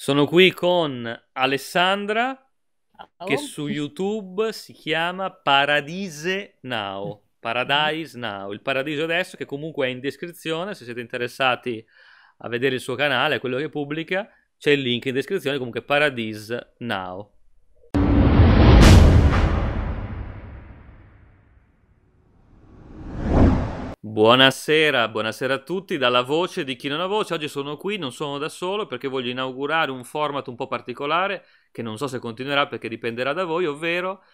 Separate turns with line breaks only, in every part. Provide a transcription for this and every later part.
Sono qui con Alessandra che su YouTube si chiama Paradise Now. Paradise Now, il paradiso adesso che comunque è in descrizione, se siete interessati a vedere il suo canale, quello che pubblica, c'è il link in descrizione, comunque Paradise Now. Buonasera, buonasera a tutti dalla voce di chi non ha voce. Oggi sono qui, non sono da solo perché voglio inaugurare un format un po' particolare che non so se continuerà perché dipenderà da voi, ovvero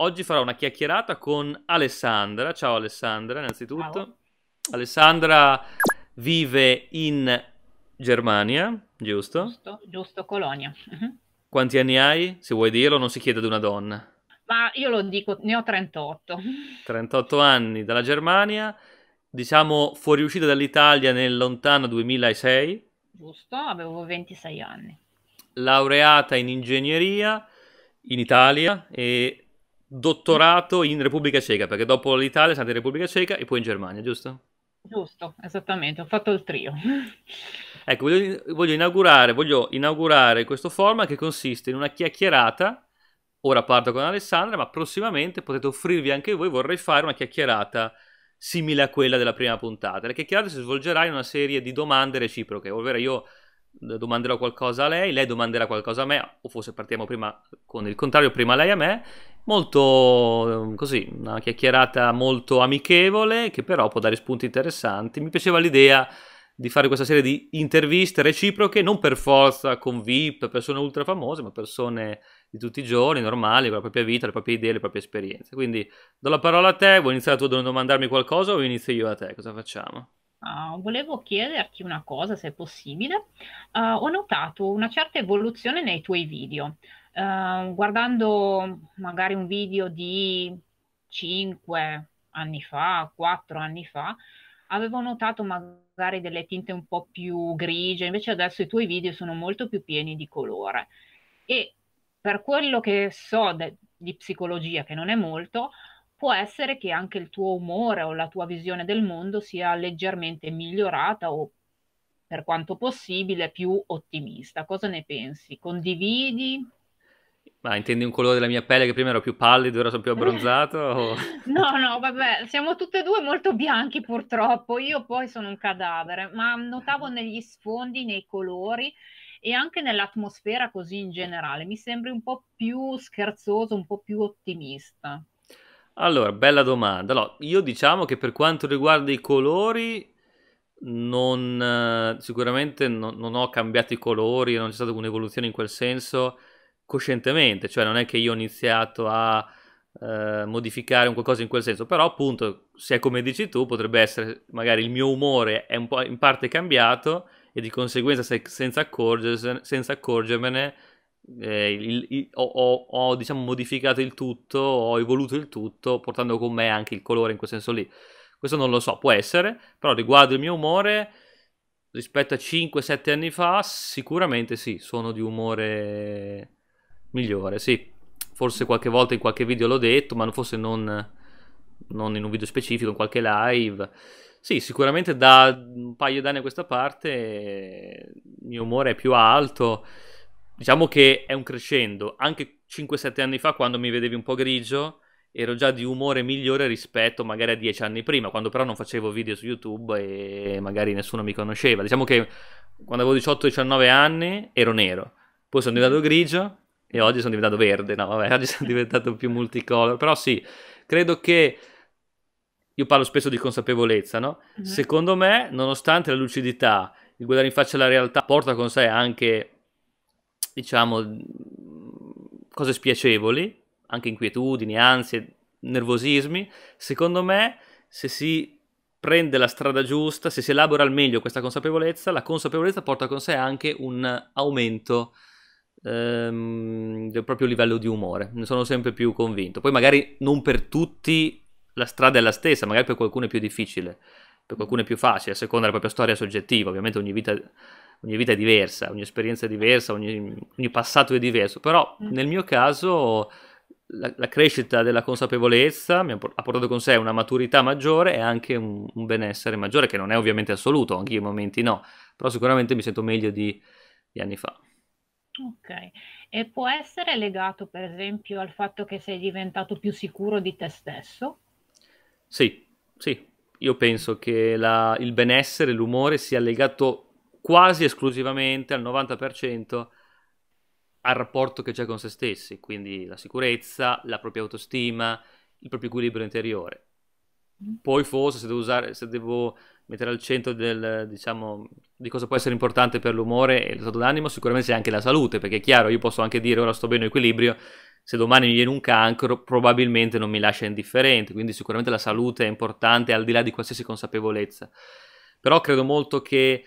oggi farò una chiacchierata con Alessandra. Ciao Alessandra, innanzitutto. Ciao. Alessandra vive in Germania, giusto?
Giusto, giusto Colonia. Mhm.
Quanti anni hai? Se vuoi dirlo, non si chiede ad una donna.
Ma io lo dico, ne ho 38.
38 anni dalla Germania diciamo, fuoriuscita dall'Italia nel lontano 2006.
Giusto, avevo 26 anni.
Laureata in ingegneria in Italia e dottorato in Repubblica Ceca, perché dopo l'Italia sono andata in Repubblica Ceca e poi in Germania, giusto?
Giusto, esattamente, ho fatto il trio.
Ecco, voglio, voglio, inaugurare, voglio inaugurare questo format che consiste in una chiacchierata. Ora parto con Alessandra, ma prossimamente potete offrirvi anche voi, vorrei fare una chiacchierata simile a quella della prima puntata. La chiacchierata si svolgerà in una serie di domande reciproche, ovvero io eh, domanderò qualcosa a lei, lei domanderà qualcosa a me, o forse partiamo prima con il contrario, prima lei a me. Molto ehm, così, una chiacchierata molto amichevole che però può dare spunti interessanti. Mi piaceva l'idea di fare questa serie di interviste reciproche, non per forza con VIP, persone ultra famose, ma persone di tutti i giorni, normali, con la propria vita, le proprie idee, le proprie esperienze. Quindi do la parola a te, vuoi iniziare tu a domandarmi qualcosa o inizio io a te? Cosa facciamo?
Uh, volevo chiederti una cosa, se è possibile. Uh, ho notato una certa evoluzione nei tuoi video. Uh, guardando magari un video di 5 anni fa, 4 anni fa, avevo notato magari delle tinte un po' più grigie, invece adesso i tuoi video sono molto più pieni di colore. E per quello che so de- di psicologia, che non è molto, può essere che anche il tuo umore o la tua visione del mondo sia leggermente migliorata o per quanto possibile più ottimista. Cosa ne pensi? Condividi?
Ma intendi un colore della mia pelle che prima ero più pallido, ora sono più abbronzato? O...
no, no, vabbè, siamo tutte e due molto bianchi purtroppo, io poi sono un cadavere, ma notavo negli sfondi, nei colori, e anche nell'atmosfera così in generale. Mi sembri un po' più scherzoso, un po' più ottimista.
Allora, bella domanda. Allora, io diciamo che per quanto riguarda i colori, non, eh, sicuramente non, non ho cambiato i colori, non c'è stata un'evoluzione in quel senso coscientemente, cioè non è che io ho iniziato a eh, modificare un qualcosa in quel senso, però appunto se è come dici tu potrebbe essere magari il mio umore è un po' in parte cambiato e di conseguenza se, senza, senza accorgermene eh, il, il, ho, ho, ho diciamo, modificato il tutto, ho evoluto il tutto portando con me anche il colore in quel senso lì. Questo non lo so, può essere, però riguardo il mio umore rispetto a 5-7 anni fa sicuramente sì, sono di umore migliore, sì. Forse qualche volta in qualche video l'ho detto, ma forse non, non in un video specifico, in qualche live sì, sicuramente da un paio d'anni a questa parte il mio umore è più alto. Diciamo che è un crescendo. Anche 5-7 anni fa, quando mi vedevi un po' grigio, ero già di umore migliore rispetto magari a 10 anni prima, quando però non facevo video su YouTube e magari nessuno mi conosceva. Diciamo che quando avevo 18-19 anni ero nero, poi sono diventato grigio e oggi sono diventato verde. No, vabbè, oggi sono diventato più multicolor. Però sì, credo che io parlo spesso di consapevolezza, no? Uh-huh. Secondo me, nonostante la lucidità, il guardare in faccia la realtà porta con sé anche, diciamo, cose spiacevoli, anche inquietudini, ansie, nervosismi. Secondo me, se si prende la strada giusta, se si elabora al meglio questa consapevolezza, la consapevolezza porta con sé anche un aumento ehm, del proprio livello di umore. Ne sono sempre più convinto. Poi magari non per tutti la strada è la stessa, magari per qualcuno è più difficile, per qualcuno è più facile, a seconda della propria storia soggettiva, ovviamente ogni vita, ogni vita è diversa, ogni esperienza è diversa, ogni, ogni passato è diverso, però mm. nel mio caso la, la crescita della consapevolezza mi ha, portato con sé una maturità maggiore e anche un, un benessere maggiore, che non è ovviamente assoluto, anche io in momenti no, però sicuramente mi sento meglio di, di anni
fa. Ok, e può essere legato per esempio al fatto che sei diventato più sicuro di te stesso?
Sì, sì. Io penso che la, il benessere, l'umore sia legato quasi esclusivamente al 90% al rapporto che c'è con se stessi, quindi la sicurezza, la propria autostima, il proprio equilibrio interiore. Mm. Poi forse se devo, usare, se devo mettere al centro del, diciamo, di cosa può essere importante per l'umore e lo stato d'animo sicuramente c'è anche la salute, perché è chiaro, io posso anche dire ora sto bene in equilibrio, se domani mi viene un cancro probabilmente non mi lascia indifferente, quindi sicuramente la salute è importante al di là di qualsiasi consapevolezza. Però credo molto che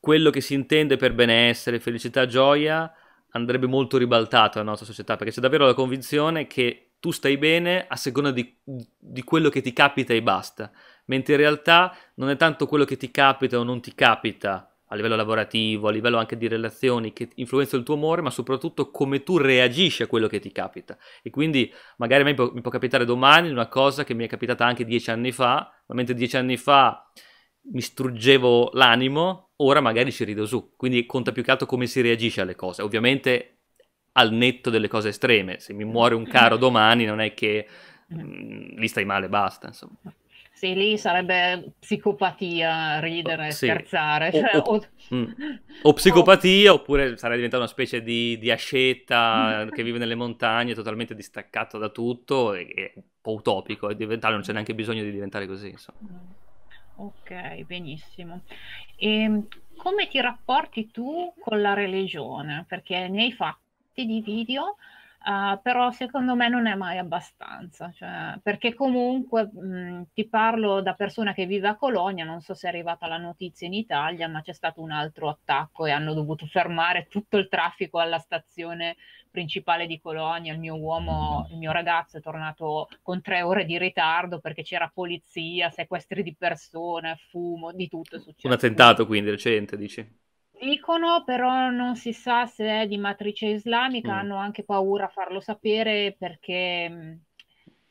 quello che si intende per benessere, felicità, gioia andrebbe molto ribaltato alla nostra società, perché c'è davvero la convinzione che tu stai bene a seconda di, di quello che ti capita e basta mentre in realtà non è tanto quello che ti capita o non ti capita a livello lavorativo, a livello anche di relazioni che influenza il tuo umore, ma soprattutto come tu reagisci a quello che ti capita. E quindi magari mi può, mi può capitare domani una cosa che mi è capitata anche dieci anni fa, ma mentre dieci anni fa mi struggevo l'animo, ora magari ci rido su. Quindi conta più che altro come si reagisce alle cose. Ovviamente al netto delle cose estreme, se mi muore un caro domani non è che mh, mm, lì stai male, basta, insomma.
Sì, lì sarebbe psicopatia, ridere, oh, sì. scherzare. Cioè, o, o... Mm.
o, psicopatia, oppure sarei diventata una specie di, di asceta che vive nelle montagne, totalmente distaccata da tutto, e, e un po' utopico, e non c'è neanche bisogno di diventare così.
Insomma. Ok, benissimo. E ehm, come ti rapporti tu con la religione? Perché nei fatti di video, Uh, però secondo me non è mai abbastanza, cioè, perché comunque mh, mhmm, ti parlo da persona che vive a Colonia, non so se è arrivata la notizia in Italia, ma c'è stato un altro attacco e hanno dovuto fermare tutto il traffico alla stazione principale di Colonia, il mio uomo, il mio ragazzo è tornato con tre ore di ritardo perché c'era polizia, sequestri di persone, fumo, di tutto. È successo.
Un attentato quindi recente, dici?
dicono, però non si sa se è di matrice islamica, mm. hanno anche paura a farlo sapere perché mm,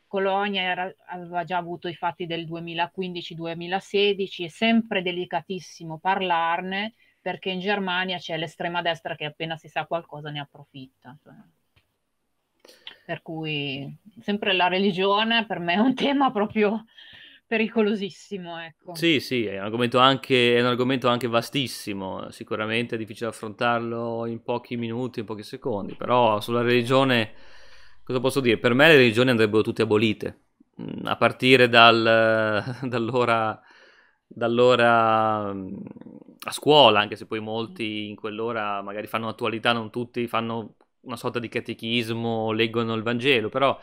Colonia era, aveva già avuto i fatti del 2015-2016, è sempre delicatissimo parlarne perché in Germania c'è l'estrema destra che appena si sa qualcosa ne approfitta. Cioè. Per cui sempre la religione per me è un tema proprio pericolosissimo, ecco.
Sì, sì, è un, anche, è un argomento anche, vastissimo, sicuramente è difficile affrontarlo in pochi minuti, in pochi secondi, però sulla religione, cosa posso dire? Per me le religioni andrebbero tutte abolite, mm, a partire dal, dall'ora, dall'ora mm, a scuola, anche se poi molti in quell'ora magari fanno attualità, non tutti fanno una sorta di catechismo, leggono il Vangelo, però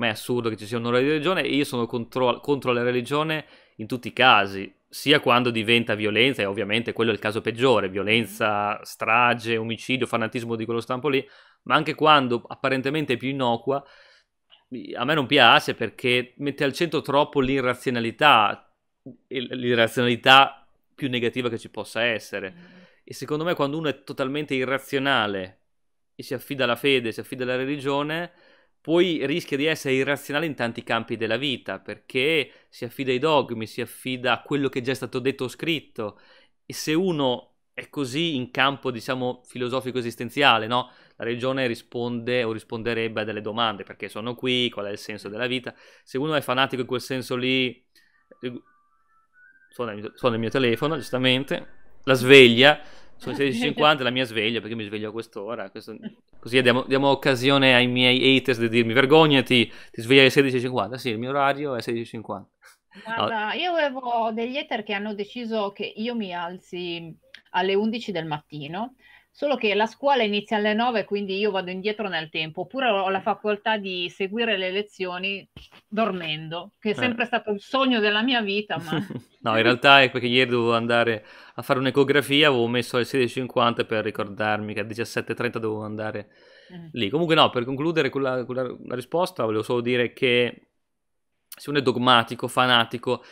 ma è assurdo che ci sia un'ora di religione e io sono contro, contro, la religione in tutti i casi, sia quando diventa violenza, e ovviamente quello è il caso peggiore, violenza, strage, omicidio, fanatismo di quello stampo lì, ma anche quando apparentemente è più innocua, a me non piace perché mette al centro troppo l'irrazionalità, l'irrazionalità più negativa che ci possa essere. Mm. E secondo me quando uno è totalmente irrazionale e si affida alla fede, si affida alla religione, poi rischia di essere irrazionale in tanti campi della vita, perché si affida ai dogmi, si affida a quello che già è stato detto o scritto. E se uno è così in campo, diciamo, filosofico-esistenziale, no? La religione risponde o risponderebbe a delle domande, perché sono qui, qual è il senso della vita. Se uno è fanatico in quel senso lì, eh, suona il mio, suona il mio telefono, giustamente, la sveglia, sono le 16.50, la mia sveglia, perché mi sveglio a quest'ora. Questo... Così diamo, diamo, occasione ai miei haters di dirmi vergognati, ti svegli alle 16.50. Sì, il mio orario è 16.50.
Guarda, no. io avevo degli hater che hanno deciso che io mi alzi alle 11 del mattino Solo che la scuola inizia alle 9, quindi io vado indietro nel tempo, oppure ho la facoltà di seguire le lezioni dormendo, che è eh. sempre eh. stato il sogno della mia vita. Ma...
no, in realtà è perché ieri dovevo andare a fare un'ecografia, avevo messo alle 16.50 per ricordarmi che alle 17.30 dovevo andare eh. lì. Comunque no, per concludere con la, con la risposta volevo solo dire che se uno è dogmatico, fanatico,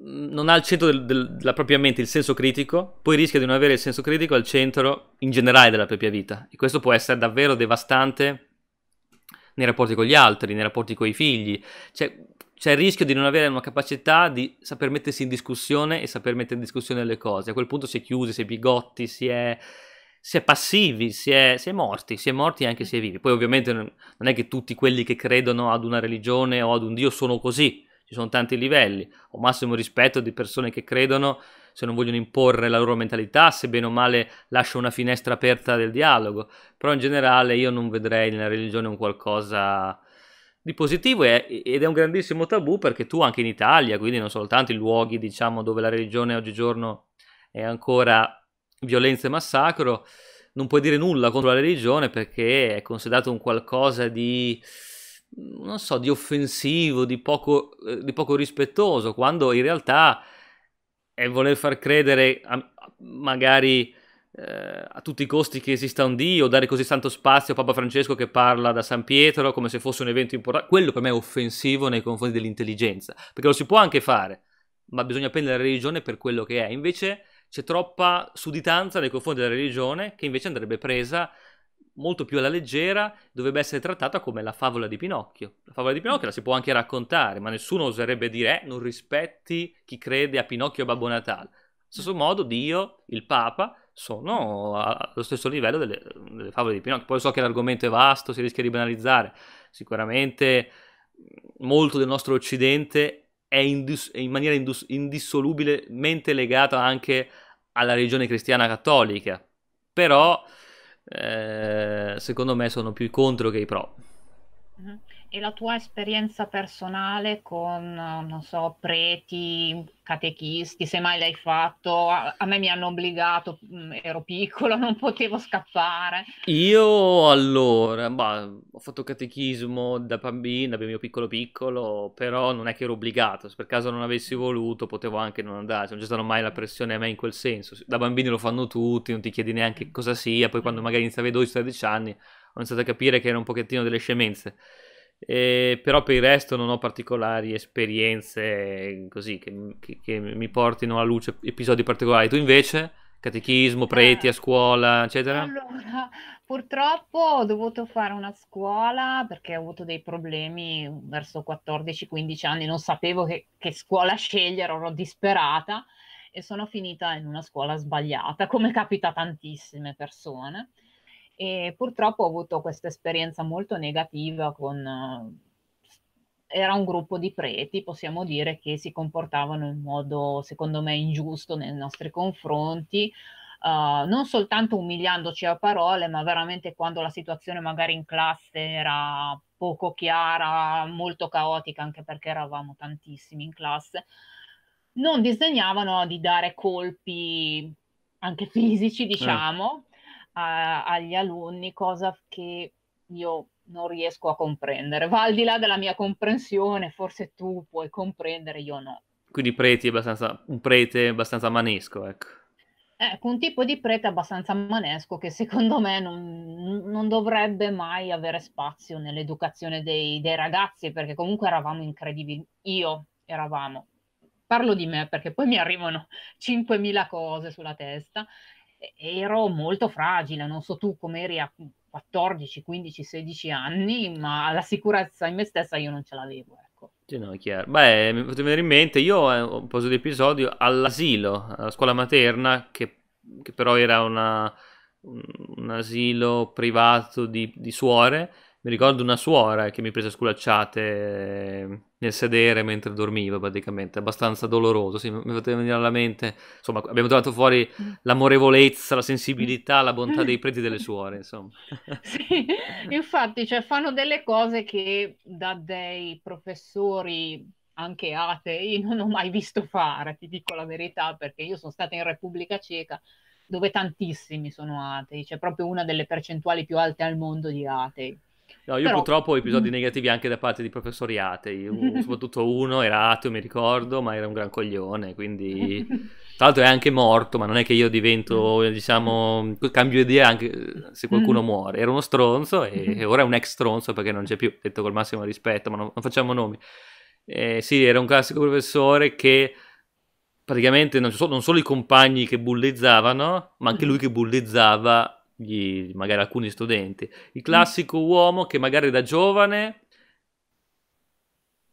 Mm, non ha al centro del, del, della propria mente il senso critico, poi rischia di non avere il senso critico al centro in generale della propria vita. E questo può essere davvero devastante nei rapporti con gli altri, nei rapporti con i figli. Cioè, c'è il rischio di non avere una capacità di saper mettersi in discussione e saper mettere in discussione le cose. A quel punto si è chiusi, si è bigotti, si è, si è passivi, si è, si è, morti, si è morti anche se è vivi. Poi ovviamente non è che tutti quelli che credono ad una religione o ad un Dio sono così, ci sono tanti livelli. Ho massimo rispetto di persone che credono, se non vogliono imporre la loro mentalità, se bene o male lascio una finestra aperta del dialogo, però in generale io non vedrei nella religione un qualcosa di positivo e, ed è un grandissimo tabù perché tu anche in Italia, quindi non soltanto i luoghi diciamo dove la religione oggigiorno è ancora violenza e massacro, non puoi dire nulla contro la religione perché è considerato un qualcosa di non so, di offensivo, di poco, eh, di poco rispettoso, quando in realtà è voler far credere a, magari eh, a tutti i costi che esista un Dio, dare così tanto spazio a Papa Francesco che parla da San Pietro come se fosse un evento importante, quello per me è offensivo nei confronti dell'intelligenza, perché lo si può anche fare, ma bisogna prendere la religione per quello che è. Invece c'è troppa sudditanza nei confronti della religione che invece andrebbe presa molto più alla leggera, dovrebbe essere trattata come la favola di Pinocchio. La favola di Pinocchio la si può anche raccontare, ma nessuno oserebbe dire eh, non rispetti chi crede a Pinocchio e Babbo Natale. Allo stesso modo Dio, il Papa, sono allo stesso livello delle, delle favole di Pinocchio. Poi so che l'argomento è vasto, si rischia di banalizzare. Sicuramente molto del nostro Occidente è, indus- è in maniera indus- indissolubilmente legato anche alla religione cristiana cattolica. Però eh, secondo me sono più i contro che i pro.
Mm-hmm e la tua esperienza personale con, non so, preti, catechisti, se mai l'hai fatto, a, a me mi hanno obbligato, mm, ero piccolo, non potevo scappare.
Io allora, bah, ho fatto catechismo da bambino, da mio piccolo piccolo, però non è che ero obbligato, se per caso non avessi voluto potevo anche non andare, non c'è stata mai la pressione a me in quel senso, da bambini lo fanno tutti, non ti chiedi neanche mm. cosa sia, poi quando magari iniziavi a 12-13 anni ho iniziato a capire che era un pochettino delle scemenze. Eh, però per il resto non ho particolari esperienze così che, che, che mi portino alla luce episodi particolari. Tu invece? catechismo, eh, preti a scuola, eccetera?
Allora, purtroppo ho dovuto fare una scuola perché ho avuto dei problemi verso 14-15 anni, non sapevo che, che, scuola scegliere, ero disperata e sono finita in una scuola sbagliata, come capita a tantissime persone e purtroppo ho avuto questa esperienza molto negativa con... Eh, era un gruppo di preti, possiamo dire, che si comportavano in modo, secondo me, ingiusto nei nostri confronti, Uh, non soltanto umiliandoci a parole, ma veramente quando la situazione magari in classe era poco chiara, molto caotica, anche perché eravamo tantissimi in classe, non disdegnavano di dare colpi anche fisici, eh. diciamo, eh a, agli alunni, cosa che io non riesco a comprendere. Va al di là della mia comprensione, forse tu puoi comprendere, io no.
Quindi preti abbastanza, un prete abbastanza manesco, ecco.
Ecco, un tipo di prete abbastanza manesco che secondo me non, non dovrebbe mai avere spazio nell'educazione dei, dei, ragazzi, perché comunque eravamo incredibili. Io eravamo, parlo di me perché poi mi arrivano 5.000 cose sulla testa, ero molto fragile, non so tu com'eri a 14, 15, 16 anni, ma la sicurezza in me stessa io non ce l'avevo. Ecco.
no, chiaro. Beh, mi potete fatto venire in mente, io eh, ho posto di episodio all'asilo, alla scuola materna, che, che però era una, un, un asilo privato di, di suore, mi ricordo una suora che mi prese sculacciate ehm, nel sedere mentre dormiva praticamente, abbastanza doloroso, sì, mi poteva venire alla mente, insomma abbiamo trovato fuori mm. l'amorevolezza, la sensibilità, la bontà dei preti e delle suore, insomma.
Sì, infatti, cioè, fanno delle cose che da dei professori anche atei non ho mai visto fare, ti dico la verità, perché io sono stata in Repubblica Ceca dove tantissimi sono atei, c'è cioè, proprio una delle percentuali più alte al mondo di atei. No, io Però... purtroppo
ho episodi mm. negativi anche da parte di professori atei, soprattutto uno era ateo, mi ricordo, ma era un gran coglione, quindi... Tra l'altro è anche morto, ma non è che io divento, mm. diciamo, cambio idea anche se qualcuno mm. muore. Era uno stronzo e, mm-hmm. ora è un ex stronzo perché non c'è più, detto col massimo rispetto, ma non, non facciamo nomi. Eh, sì, era un classico professore che praticamente non, so, non solo i compagni che bullizzavano, ma anche lui mm-hmm. che bullizzava gli, magari alcuni studenti. Il mm. classico mm. uomo che magari da giovane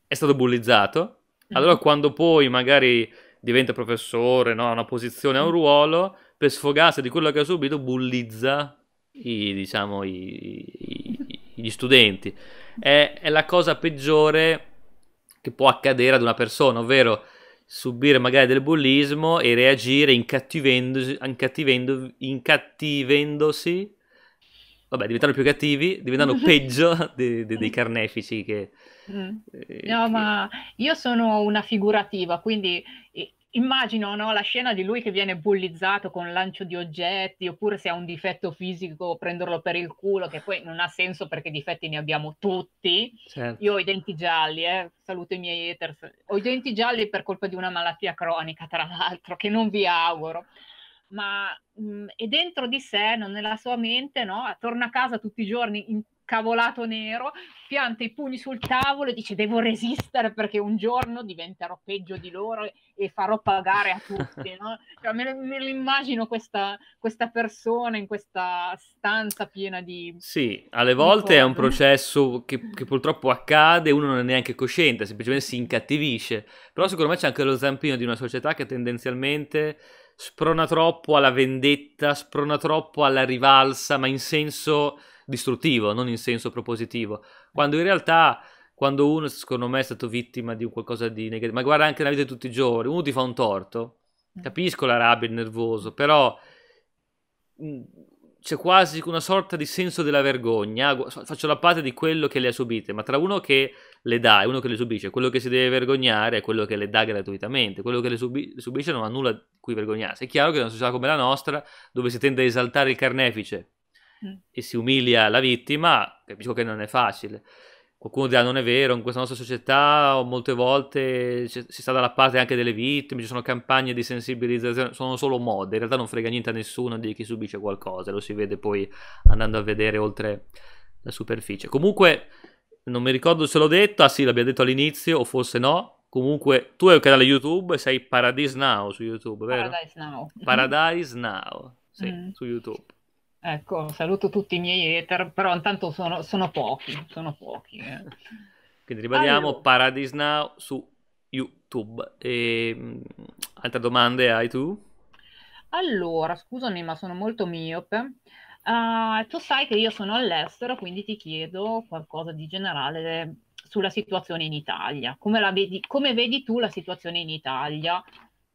è stato bullizzato, mm. allora quando poi magari diventa professore, ha no? una posizione, ha un mm. ruolo, per sfogarsi di quello che ha subito bullizza i, diciamo, i, i, gli studenti. È, è la cosa peggiore che può accadere ad una persona, ovvero subire magari del bullismo e reagire incattivendosi, incattivendo, incattivendosi vabbè, diventano più cattivi, diventano peggio de, de, dei mm. carnefici che... Mm. Eh, no,
che... ma io sono una figurativa, quindi immagino no, la scena di lui che viene bullizzato con lancio di oggetti, oppure se ha un difetto fisico prenderlo per il culo, che poi non ha senso perché difetti ne abbiamo tutti. Certo. Io ho i denti gialli, eh, saluto i miei haters, ho i denti gialli per colpa di una malattia cronica, tra l'altro, che non vi auguro. Ma mh, mm, è dentro di sé, non nella sua mente, no? torna a casa tutti i giorni in cavolato nero, pianta i pugni sul tavolo e dice devo resistere perché un giorno diventerò peggio di loro e farò pagare a tutti. No? Cioè, me, me immagino questa, questa, persona in questa stanza piena di... Sì,
alle volte è un processo che, che, purtroppo accade, uno non è neanche cosciente, semplicemente si incattivisce, però secondo me c'è anche lo zampino di una società che tendenzialmente sprona troppo alla vendetta, sprona troppo alla rivalsa, ma in senso distruttivo, non in senso propositivo. Quando in ecco. realtà, quando uno, secondo me, è stato vittima di qualcosa di negativo, ma guarda anche la vita di tutti i giorni, uno ti fa un torto, mm. capisco la rabbia, il nervoso, però mm, c'è quasi una sorta di senso della vergogna. Faccio la parte di quello che le ha subite, ma tra uno che le dà e uno che le subisce, quello che si deve vergognare è quello che le dà gratuitamente, quello che le, subi- subisce non ha nulla di cui vergognarsi. È chiaro che in una società come la nostra, dove si tende a esaltare il carnefice e si umilia la vittima, capisco che non è facile. Qualcuno dirà non è vero, in questa nostra società molte volte si sta dalla parte anche delle vittime, ci sono campagne di sensibilizzazione, sono solo mode, in realtà non frega niente a nessuno di chi subisce qualcosa, lo si vede poi andando a vedere oltre la superficie. Comunque, non mi ricordo se l'ho detto, ah sì, l'abbia detto all'inizio o forse no, Comunque, tu hai un canale YouTube, sei Paradise Now su YouTube, vero? Paradise Now. Paradise Now, sì, mm. su YouTube.
Ecco, saluto tutti i miei eter, però intanto sono, sono pochi, sono pochi.
Eh. Quindi ribadiamo allora. Paradise Now su YouTube. E, mm, altre domande hai tu?
Allora, scusami, ma sono molto miope. Uh, tu sai che io sono all'estero, quindi ti chiedo qualcosa di generale sulla situazione in Italia. Come, vedi, come vedi tu la situazione in Italia?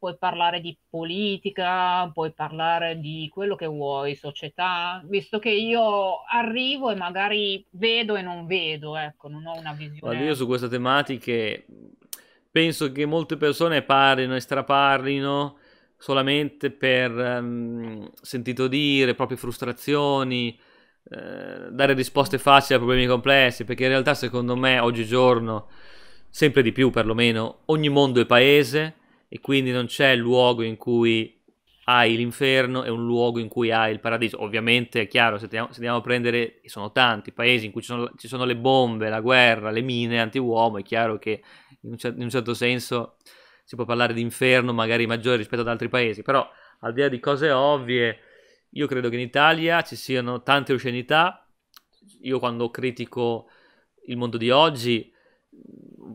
puoi parlare di politica, puoi parlare di quello che vuoi, società, visto che io arrivo e magari vedo e non vedo, ecco, non ho una visione. Guarda, io su
queste tematiche penso che molte persone parlino e straparlino solamente per um, sentito dire, proprie frustrazioni, eh, dare risposte facili a problemi complessi, perché in realtà secondo me oggigiorno, sempre di più perlomeno, ogni mondo è paese, e quindi non c'è luogo in cui hai l'inferno e un luogo in cui hai il paradiso. Ovviamente è chiaro, se andiamo a prendere, sono tanti paesi in cui ci sono, ci sono le bombe, la guerra, le mine anti-uomo, è chiaro che in un, in un certo senso si può parlare di inferno magari maggiore rispetto ad altri paesi, però al di là di cose ovvie, io credo che in Italia ci siano tante oscenità, io quando critico il mondo di oggi,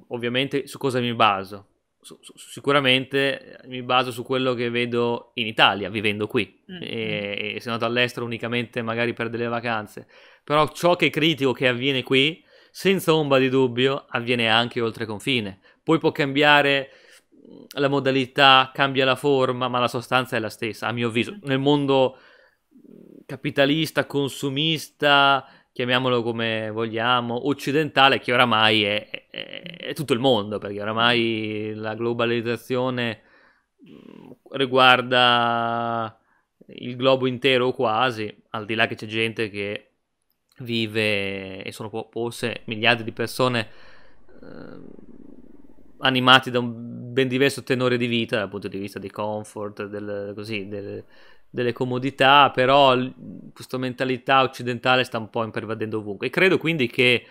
ovviamente su cosa mi baso? su, su, sicuramente eh, mi baso su quello che vedo in Italia, vivendo qui, mm-hmm. e, mm. e sono andato all'estero unicamente magari per delle vacanze, però ciò che critico che avviene qui, senza ombra di dubbio, avviene anche oltre confine. Poi può cambiare mm, la modalità, cambia la forma, ma la sostanza è la stessa, a mio avviso. Mm. Nel mondo capitalista, consumista, chiamiamolo come vogliamo, occidentale che oramai è, è, è tutto il mondo, perché oramai la globalizzazione mm, riguarda il globo intero quasi, al di là che c'è gente che vive e sono forse miliardi di persone eh, animati da un ben diverso tenore di vita dal punto di vista dei comfort, del, così, del, delle comodità, però questa mentalità occidentale sta un po' impervadendo ovunque. E credo quindi che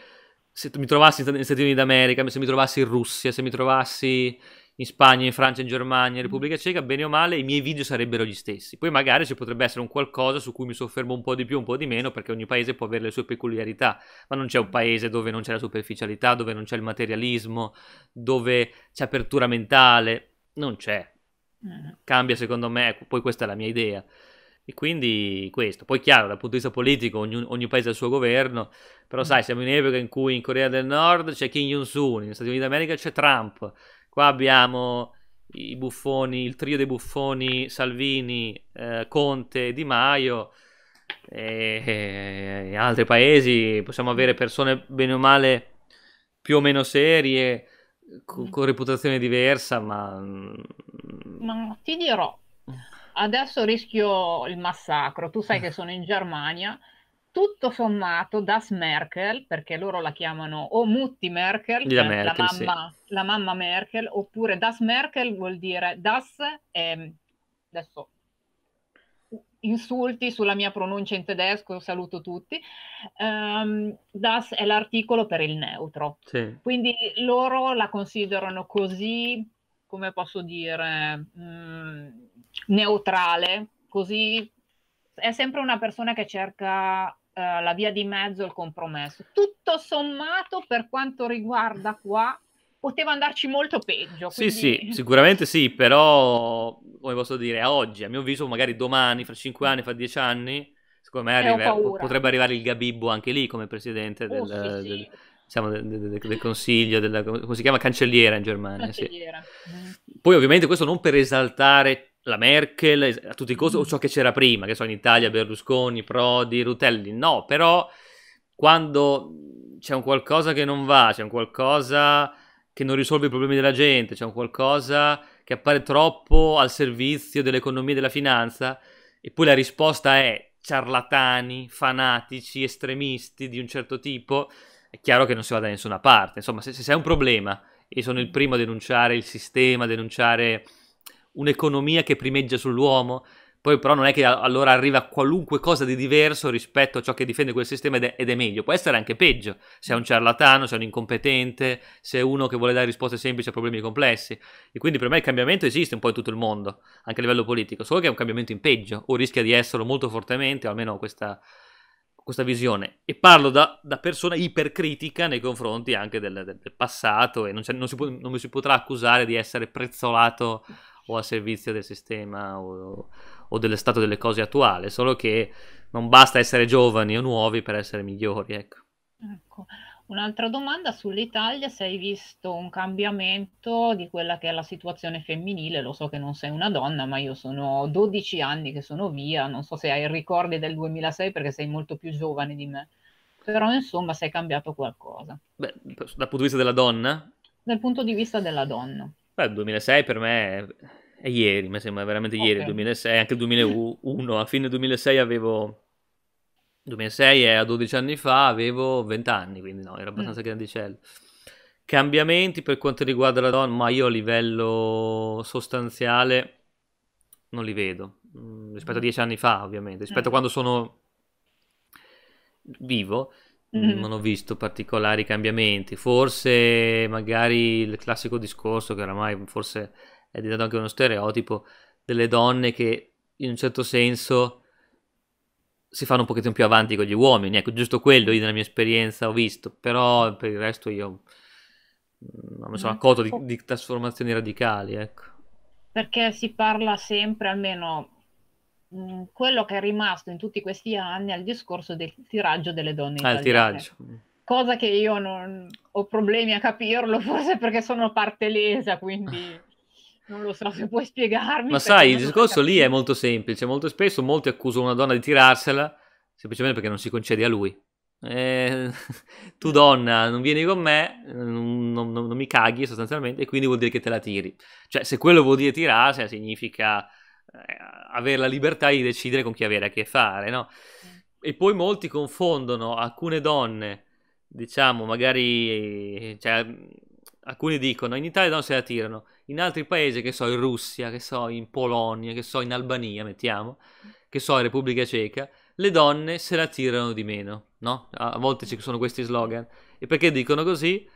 se mi trovassi negli Stati Uniti d'America, se mi trovassi in Russia, se mi trovassi in Spagna, in Francia, in Germania, in mm. Repubblica Ceca, bene o male, i miei video sarebbero gli stessi. Poi magari ci potrebbe essere un qualcosa su cui mi soffermo un po' di più, un po' di meno, perché ogni paese può avere le sue peculiarità, ma non c'è un paese dove non c'è la superficialità, dove non c'è il materialismo, dove c'è apertura mentale, non c'è. Mm. Cambia secondo me, ecco, poi questa è la mia idea. E quindi questo. Poi chiaro, dal punto di vista politico, ogni, ogni paese ha il suo governo, però mm. sai, siamo in un'epoca in cui in Corea del Nord c'è Kim Jong-un, negli Stati Uniti d'America c'è Trump, qua abbiamo i buffoni, il trio dei buffoni Salvini, eh, Conte, Di Maio, e, e in altri paesi possiamo mm. avere persone bene o male più o meno serie, con, mm. con reputazione diversa, ma... Mm,
ma ti dirò, adesso rischio il massacro, tu sai che sono in Germania, tutto sommato Das Merkel, perché loro la chiamano o Mutti Merkel, cioè la, Merkel, la, mamma, sì. la mamma, Merkel, oppure Das Merkel vuol dire Das, è, ehm, adesso insulti sulla mia pronuncia in tedesco, saluto tutti. Um, das è l'articolo per il neutro. Sì. Quindi loro la considerano così, come posso dire, mh, mm, neutrale, così è sempre una persona che cerca Uh, la via di mezzo, il compromesso. Tutto sommato, per quanto riguarda qua, poteva andarci molto peggio. Quindi... Sì, sì,
sicuramente sì, però come posso dire, a oggi, a mio avviso, magari domani, fra 5 anni, fra 10 anni, secondo me eh, arriva, potrebbe arrivare il Gabibbo anche lì come presidente del, oh, sì, del, diciamo, del, del consiglio, della, come si chiama, cancelliera in Germania. Cancelliera. Sì. Mm. Poi ovviamente questo non per esaltare la Merkel a tutti i costi o ciò che c'era prima, che so in Italia Berlusconi, Prodi, Rutelli, no, però quando c'è un qualcosa che non va, c'è un qualcosa che non risolve i problemi della gente, c'è cioè un qualcosa che appare troppo al servizio dell'economia e della finanza e poi la risposta è ciarlatani, fanatici, estremisti di un certo tipo, è chiaro che non si va da nessuna parte. Insomma, se, se è un problema e sono il primo a denunciare il sistema, a denunciare un'economia che primeggia sull'uomo, poi però non è che allora arriva qualunque cosa di diverso rispetto a ciò che difende quel sistema ed è, ed è meglio, può essere anche peggio, se è un ciarlatano, se è un incompetente, se è uno che vuole dare risposte semplici a problemi complessi. E quindi per me il cambiamento esiste un po' in tutto il mondo, anche a livello politico, solo che è un cambiamento in peggio, o rischia di esserlo molto fortemente, o almeno questa, questa visione. E parlo da, da, persona ipercritica nei confronti anche del, del, del passato e non, non, si, non mi si potrà accusare di essere prezzolato o a servizio del sistema o, o o dello stato delle cose attuale, solo che non basta essere giovani o nuovi per essere migliori. Ecco.
ecco. Un'altra domanda sull'Italia, se hai visto un cambiamento di quella che è la situazione femminile, lo so che non sei una donna, ma io sono 12 anni che sono via, non so se hai ricordi del 2006 perché sei molto più giovane di me, però insomma se è cambiato qualcosa.
Beh, dal punto di vista della donna?
Dal punto di vista della donna.
Beh, il 2006 per me è ieri, mi sembra veramente ieri, okay. 2006, anche il 2001, a fine 2006 avevo... 2006 è a 12 anni fa, avevo 20 anni, quindi no, era abbastanza mm. grandicello. Cambiamenti per quanto riguarda la donna, ma io a livello sostanziale non li vedo, mm, rispetto a 10 mm. anni fa ovviamente, rispetto mm. a quando sono vivo, Mm. non ho visto particolari cambiamenti. Forse magari il classico discorso che oramai forse è diventato anche uno stereotipo delle donne che in un certo senso si fanno un pochettino più avanti con gli uomini, ecco, giusto quello io nella mia esperienza ho visto, però per il resto io non mi sono mm. accorto di, di trasformazioni radicali, ecco.
Perché si parla sempre, almeno mm, quello che è rimasto in tutti questi anni, al discorso del tiraggio delle donne ah, italiane. il tiraggio. Cosa che io non ho problemi a capirlo, forse perché sono partelesa, quindi... Non lo so se puoi spiegarmi. Ma sai, il discorso
lì è molto semplice. Molto spesso molti accusano una donna di tirarsela semplicemente perché non si concede a lui. Eh, tu mm. donna non vieni con me, non, non, non, mi caghi sostanzialmente e quindi vuol dire che te la tiri. Cioè se quello vuol dire tirarsela significa eh, avere la libertà di decidere con chi avere a che fare, no? Mm. E poi molti confondono alcune donne, diciamo magari... Cioè, alcuni dicono in Italia non se la tirano, in altri paesi, che so, in Russia, che so, in Polonia, che so, in Albania, mettiamo, che so, in Repubblica Ceca, le donne se la tirano di meno, no? A volte ci sono questi slogan. E perché dicono così?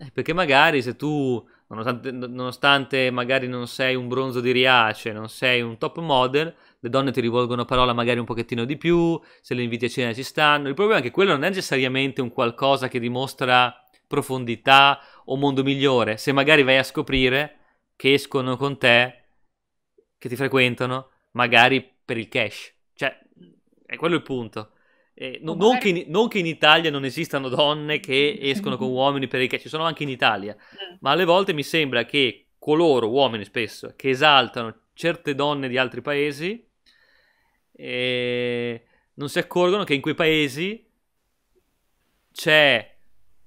Eh, perché magari se tu, nonostante, nonostante magari non sei un bronzo di riace, non sei un top model, le donne ti rivolgono parola magari un pochettino di più, se le inviti a cena ci stanno. Il problema è che quello non è necessariamente un qualcosa che dimostra profondità un mondo migliore, se magari vai a scoprire che escono con te, che ti frequentano, magari per il cash. Cioè, è quello il punto. Eh, non, magari... che in, non, che in, Italia non esistano donne che escono con uomini per il cash, ci sono anche in Italia, mm. ma alle volte mi sembra che coloro, uomini spesso, che esaltano certe donne di altri paesi, eh, non si accorgono che in quei paesi c'è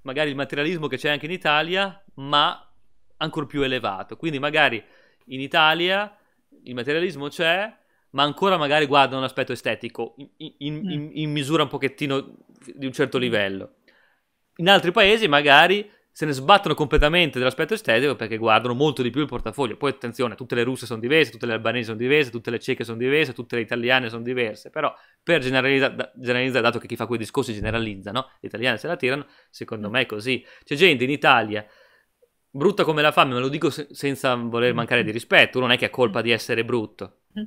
magari il materialismo che c'è anche in Italia, ma ancora più elevato. Quindi magari in Italia il materialismo c'è, ma ancora magari guardano l'aspetto estetico in, in, mm. in, in misura un pochettino di un certo livello. In altri paesi magari se ne sbattono completamente dell'aspetto estetico perché guardano molto di più il portafoglio. Poi attenzione, tutte le russe sono diverse, tutte le albanesi sono diverse, tutte le ceche sono diverse, tutte le italiane sono diverse, però per generalizzare, generalizza, dato che chi fa quei discorsi generalizza, no? Le italiane se la tirano, secondo me è così. C'è gente in Italia brutta come la fame, me lo dico se- senza voler mancare di rispetto, non è che ha colpa di essere brutto. Mm.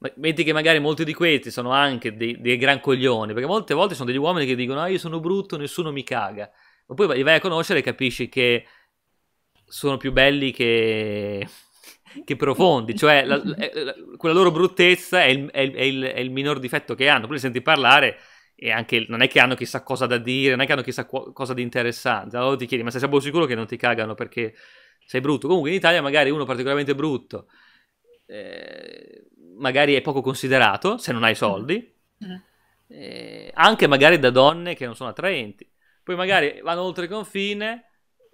Ma metti che magari molti di questi sono anche dei, dei gran coglioni, perché molte volte sono degli uomini che dicono "Ah, io sono brutto, nessuno mi caga" ma poi li vai a conoscere e capisci che sono più belli che, che profondi, cioè la, eh, la, quella loro bruttezza è il, è, il, è, il, è il, minor difetto che hanno, poi li senti parlare e anche non è che hanno chissà cosa da dire, non è che hanno chissà co- cosa di interessante, allora ti chiedi ma sei proprio sicuro che non ti cagano perché sei brutto, comunque in Italia magari uno particolarmente brutto eh, magari è poco considerato se non hai mm. soldi, mm. eh, anche magari da donne che non sono attraenti poi magari vanno oltre confine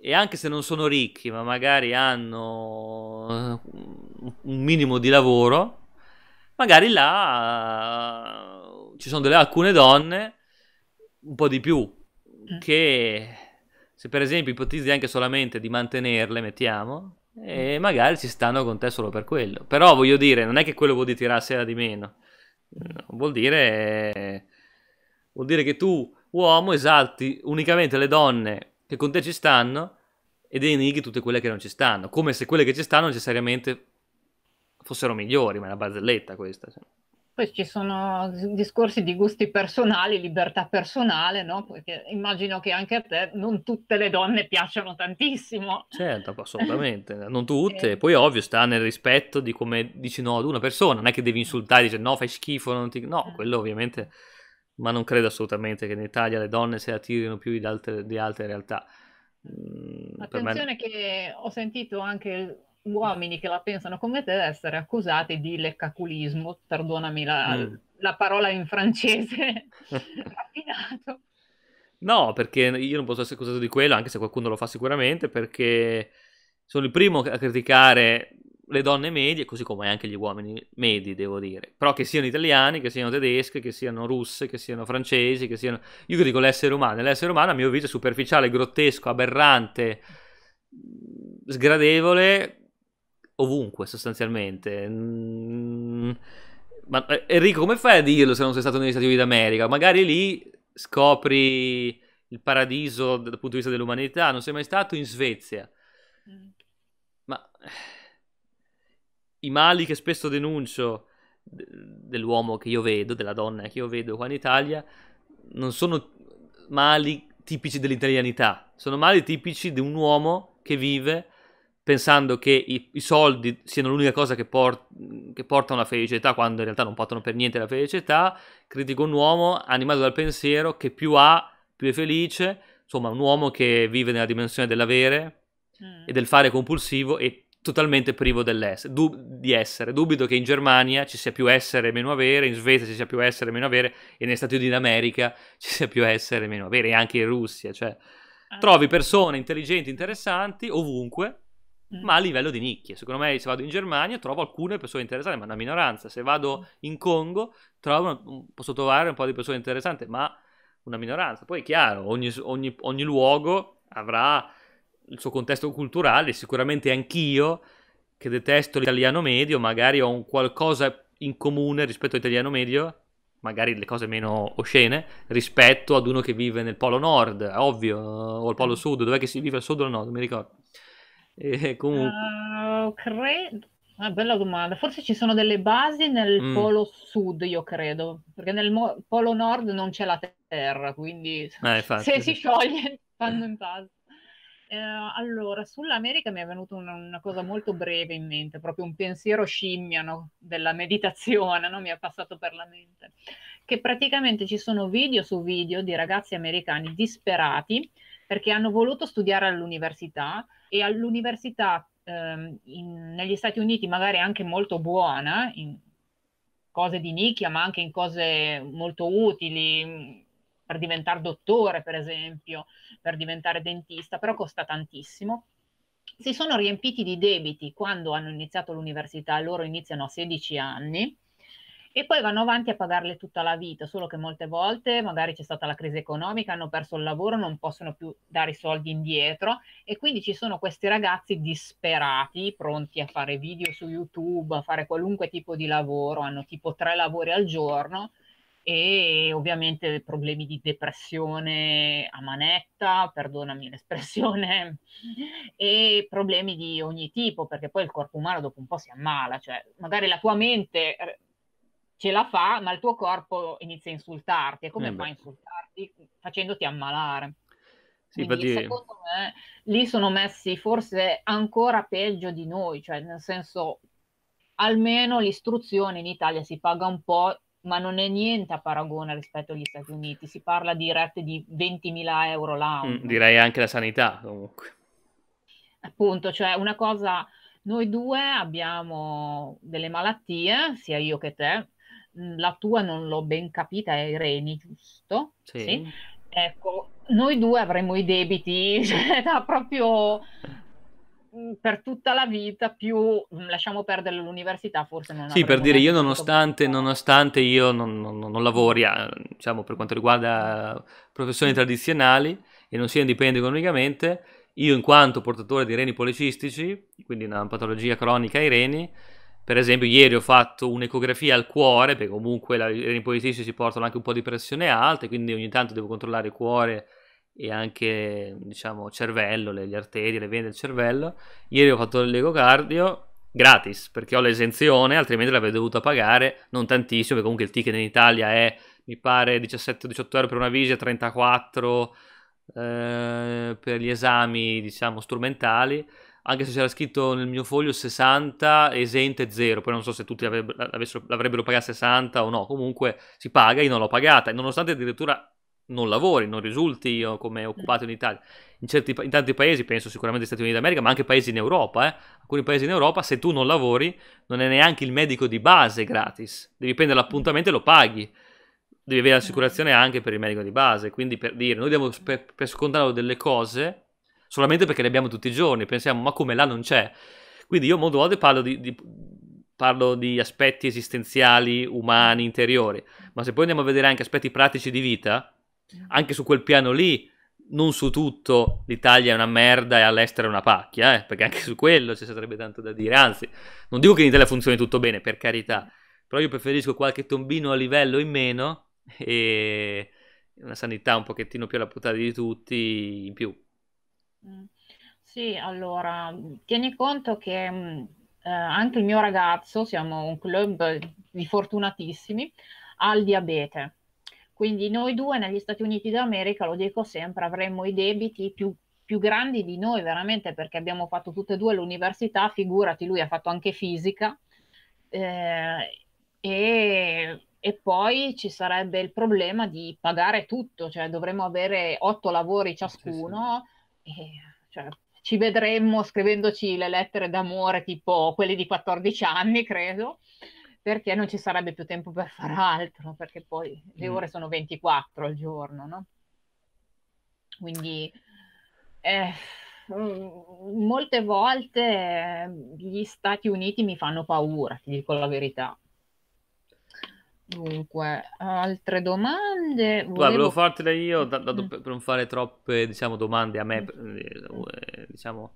e anche se non sono ricchi, ma magari hanno eh, un minimo di lavoro, magari là eh, ci sono delle, alcune donne, un po' di più, mm. che se per esempio ipotizzi anche solamente di mantenerle, mettiamo, e mm. magari si stanno con te solo per quello. Però voglio dire, non è che quello vuol dire tirarsi ah, di meno, mm. vuol dire, vuol dire che tu uomo esalti unicamente le donne che con te ci stanno e denighi tutte quelle che non ci stanno, come se quelle che ci stanno necessariamente fossero migliori, ma è una barzelletta questa.
Poi ci sono discorsi di gusti personali, libertà personale, no? Perché immagino che anche a te non tutte le donne piacciono tantissimo.
Certo, assolutamente, non tutte. E... Eh. Poi ovvio sta nel rispetto di come dici no ad una persona, non è che devi insultare e dire no, fai schifo, non ti... No, eh. quello ovviamente ma non credo assolutamente che in Italia le donne se la tirino più di altre, di altre realtà. Mm, Attenzione me...
che ho sentito anche uomini che la pensano come te essere accusati di leccaculismo, perdonami la, mm. la parola in francese, raffinato.
No, perché io non posso essere accusato di quello, anche se qualcuno lo fa sicuramente, perché sono il primo a criticare le donne medie, così come anche gli uomini medi, devo dire, però che siano italiani, che siano tedesche, che siano russe, che siano francesi, che siano... Io dico l'essere umano, l'essere umano a mio avviso è superficiale, grottesco, aberrante, sgradevole, ovunque sostanzialmente. Mm, ma eh, Enrico, come fai a dirlo se non sei stato negli Stati Uniti d'America? Magari lì scopri il paradiso dal punto di vista dell'umanità, non sei mai stato in Svezia. Mm. Ma eh, i mali che spesso denuncio dell'uomo che io vedo, della donna che io vedo qua in Italia, non sono mali tipici dell'italianità, sono mali tipici di un uomo che vive pensando che i, i soldi siano l'unica cosa che, por che porta alla felicità, quando in realtà non portano per niente alla felicità, critico un uomo animato dal pensiero che più ha, più è felice, insomma un uomo che vive nella dimensione dell'avere mm. e del fare compulsivo e totalmente privo du- di essere. Dubito che in Germania ci sia più essere e meno avere, in Svezia ci sia più essere e meno avere, e negli Stati Uniti d'America ci sia più essere e meno avere, e anche in Russia. Cioè, ah. trovi persone intelligenti, interessanti, ovunque, mm. ma a livello di nicchie. Secondo me, se vado in Germania, trovo alcune persone interessanti, ma una minoranza. Se vado mm. in Congo, trovo, posso trovare un po' di persone interessanti, ma una minoranza. Poi è chiaro, ogni, ogni, ogni luogo avrà il suo contesto culturale, sicuramente anch'io che detesto l'italiano medio, magari ho un qualcosa in comune rispetto all'italiano medio, magari le cose meno oscene, rispetto ad uno che vive nel Polo Nord, ovvio, o al Polo Sud, dov'è che si vive al Sud o al Nord, mi ricordo. E comunque...
Uh, credo... Una bella domanda. Forse ci sono delle basi nel mm. polo sud, io credo, perché nel mo- polo nord non c'è la terra, quindi eh, infatti, se sì. si scioglie vanno in pace. Eh, allora, sull'America mi è venuta una, una, cosa molto breve in mente, proprio un pensiero scimmiano della meditazione, no? mi è passato per la mente, che praticamente ci sono video su video di ragazzi americani disperati perché hanno voluto studiare all'università e all'università ehm, in, negli Stati Uniti magari anche molto buona, in cose di nicchia, ma anche in cose molto utili per diventare dottore, per esempio, per diventare dentista, però costa tantissimo. Si sono riempiti di debiti quando hanno iniziato l'università, loro iniziano a 16 anni e poi vanno avanti a pagarle tutta la vita, solo che molte volte magari c'è stata la crisi economica, hanno perso il lavoro, non possono più dare i soldi indietro e quindi ci sono questi ragazzi disperati, pronti a fare video su YouTube, a fare qualunque tipo di lavoro, hanno tipo tre lavori al giorno e ovviamente problemi di depressione a manetta, perdonami l'espressione, e problemi di ogni tipo, perché poi il corpo umano dopo un po' si ammala, cioè magari la tua mente eh, ce la fa, ma il tuo corpo inizia a insultarti, e come eh fa a insultarti? Facendoti ammalare. Sì, Quindi, perché... secondo me lì sono messi forse ancora peggio di noi, cioè nel senso almeno l'istruzione in Italia si paga un po' ma non è niente a paragone rispetto agli Stati Uniti. Si parla di rette di 20.000 euro l'anno.
Mm, direi anche la sanità, comunque.
Appunto, cioè una cosa, noi due abbiamo delle malattie, sia io che te. Mm, la tua non l'ho ben capita, è i reni, giusto? Sì. sì? Ecco, noi due avremo i debiti, cioè, da proprio Mm, per tutta la vita più mm, lasciamo perdere l'università forse non sì per dire io
nonostante, nonostante io non, non, non lavori a, diciamo per quanto riguarda professioni tradizionali e non sia indipendente economicamente io in quanto portatore di reni policistici quindi una patologia cronica ai reni per esempio ieri ho fatto un'ecografia al cuore perché comunque i reni policistici portano anche un po' di pressione alta quindi ogni tanto devo controllare il cuore e anche diciamo cervello, le, le arterie, le vene del cervello. Ieri ho fatto l'ecocardio gratis perché ho l'esenzione, altrimenti l'avrei dovuta pagare, non tantissimo, perché comunque il ticket in Italia è mi pare 17-18 euro per una visita, 34 eh, per gli esami diciamo strumentali anche se c'era scritto nel mio foglio 60 esente 0, poi non so se tutti l'avrebbero, l'avrebbero pagata 60 o no, comunque si paga, io non l'ho pagata, nonostante addirittura non lavori, non risulti eh, come occupato in Italia. In, certi, in tanti paesi, penso sicuramente agli Stati Uniti d'America, ma anche paesi in Europa, eh? alcuni paesi in Europa, se tu non lavori non è neanche il medico di base gratis, devi prendere l'appuntamento e lo paghi, devi avere l'assicurazione anche per il medico di base, quindi per dire, noi diamo per, per scontato delle cose solamente perché le abbiamo tutti i giorni, pensiamo ma come là non c'è. Quindi io molte volte parlo di, di parlo di aspetti esistenziali, umani, interiori, ma se poi andiamo a vedere anche aspetti pratici di vita, anche su quel piano lì, non su tutto l'Italia è una merda e all'estero è una pacchia, eh? perché anche su quello ci sarebbe tanto da dire. Anzi, non dico che in Italia funzioni tutto bene, per carità, però io preferisco qualche tombino a livello in meno e una sanità un pochettino più alla puntata di tutti in più.
Mm. Sì, allora, tieni conto che mm, eh, anche il mio ragazzo, siamo un club di fortunatissimi, ha il diabete quindi noi due negli Stati Uniti d'America, lo dico sempre, avremmo i debiti più, più grandi di noi veramente perché abbiamo fatto tutte e due l'università, figurati, lui ha fatto anche fisica. Eh, e, e, poi ci sarebbe il problema di pagare tutto, cioè dovremmo avere otto lavori ciascuno, sì, sì. E, cioè, ci vedremmo scrivendoci le lettere d'amore tipo quelle di 14 anni, credo perché non ci sarebbe più tempo per fare altro, perché poi le mm. ore sono 24 al giorno, no? Quindi eh, mm, molte volte eh, gli Stati Uniti mi fanno paura, ti dico la verità. Dunque, altre domande? Volevo... Guarda, volevo
fartele io, da, da, mm. per non fare troppe diciamo, domande a me, mm. eh, eh, diciamo,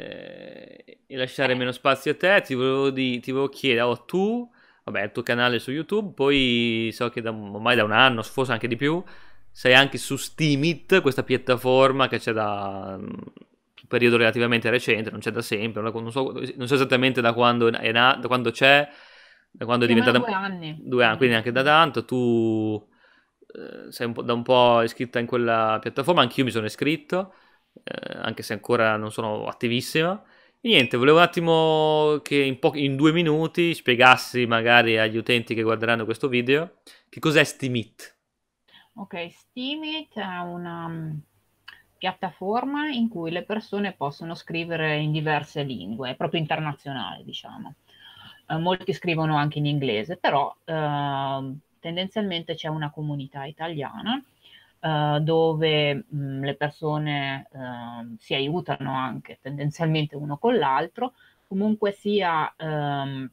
eh, e lasciare meno spazio a te, ti volevo, di, ti volevo chiedere, oh, tu, vabbè, il tuo canale su YouTube, poi so che da, ormai da un anno, forse anche di più, sei anche su Steamit, questa piattaforma che c'è da un periodo relativamente recente, non c'è da sempre, non so, non so esattamente da quando, è na, da quando c'è, da quando è diventata... Due anni. Due anni, quindi neanche da tanto, tu eh, sei un da un po' iscritta in quella piattaforma, anch'io mi sono iscritto eh, anche se ancora non sono attivissima. E niente, volevo un attimo che in, po- in due minuti spiegassi magari agli utenti che guarderanno questo video che cos'è Steamit.
Ok, Steamit è una mm, piattaforma in cui le persone possono scrivere in diverse lingue, proprio internazionale diciamo. Eh, molti scrivono anche in inglese, però eh, tendenzialmente c'è una comunità italiana eh, dove mh, le persone eh, si aiutano anche tendenzialmente uno con l'altro, comunque sia ehm,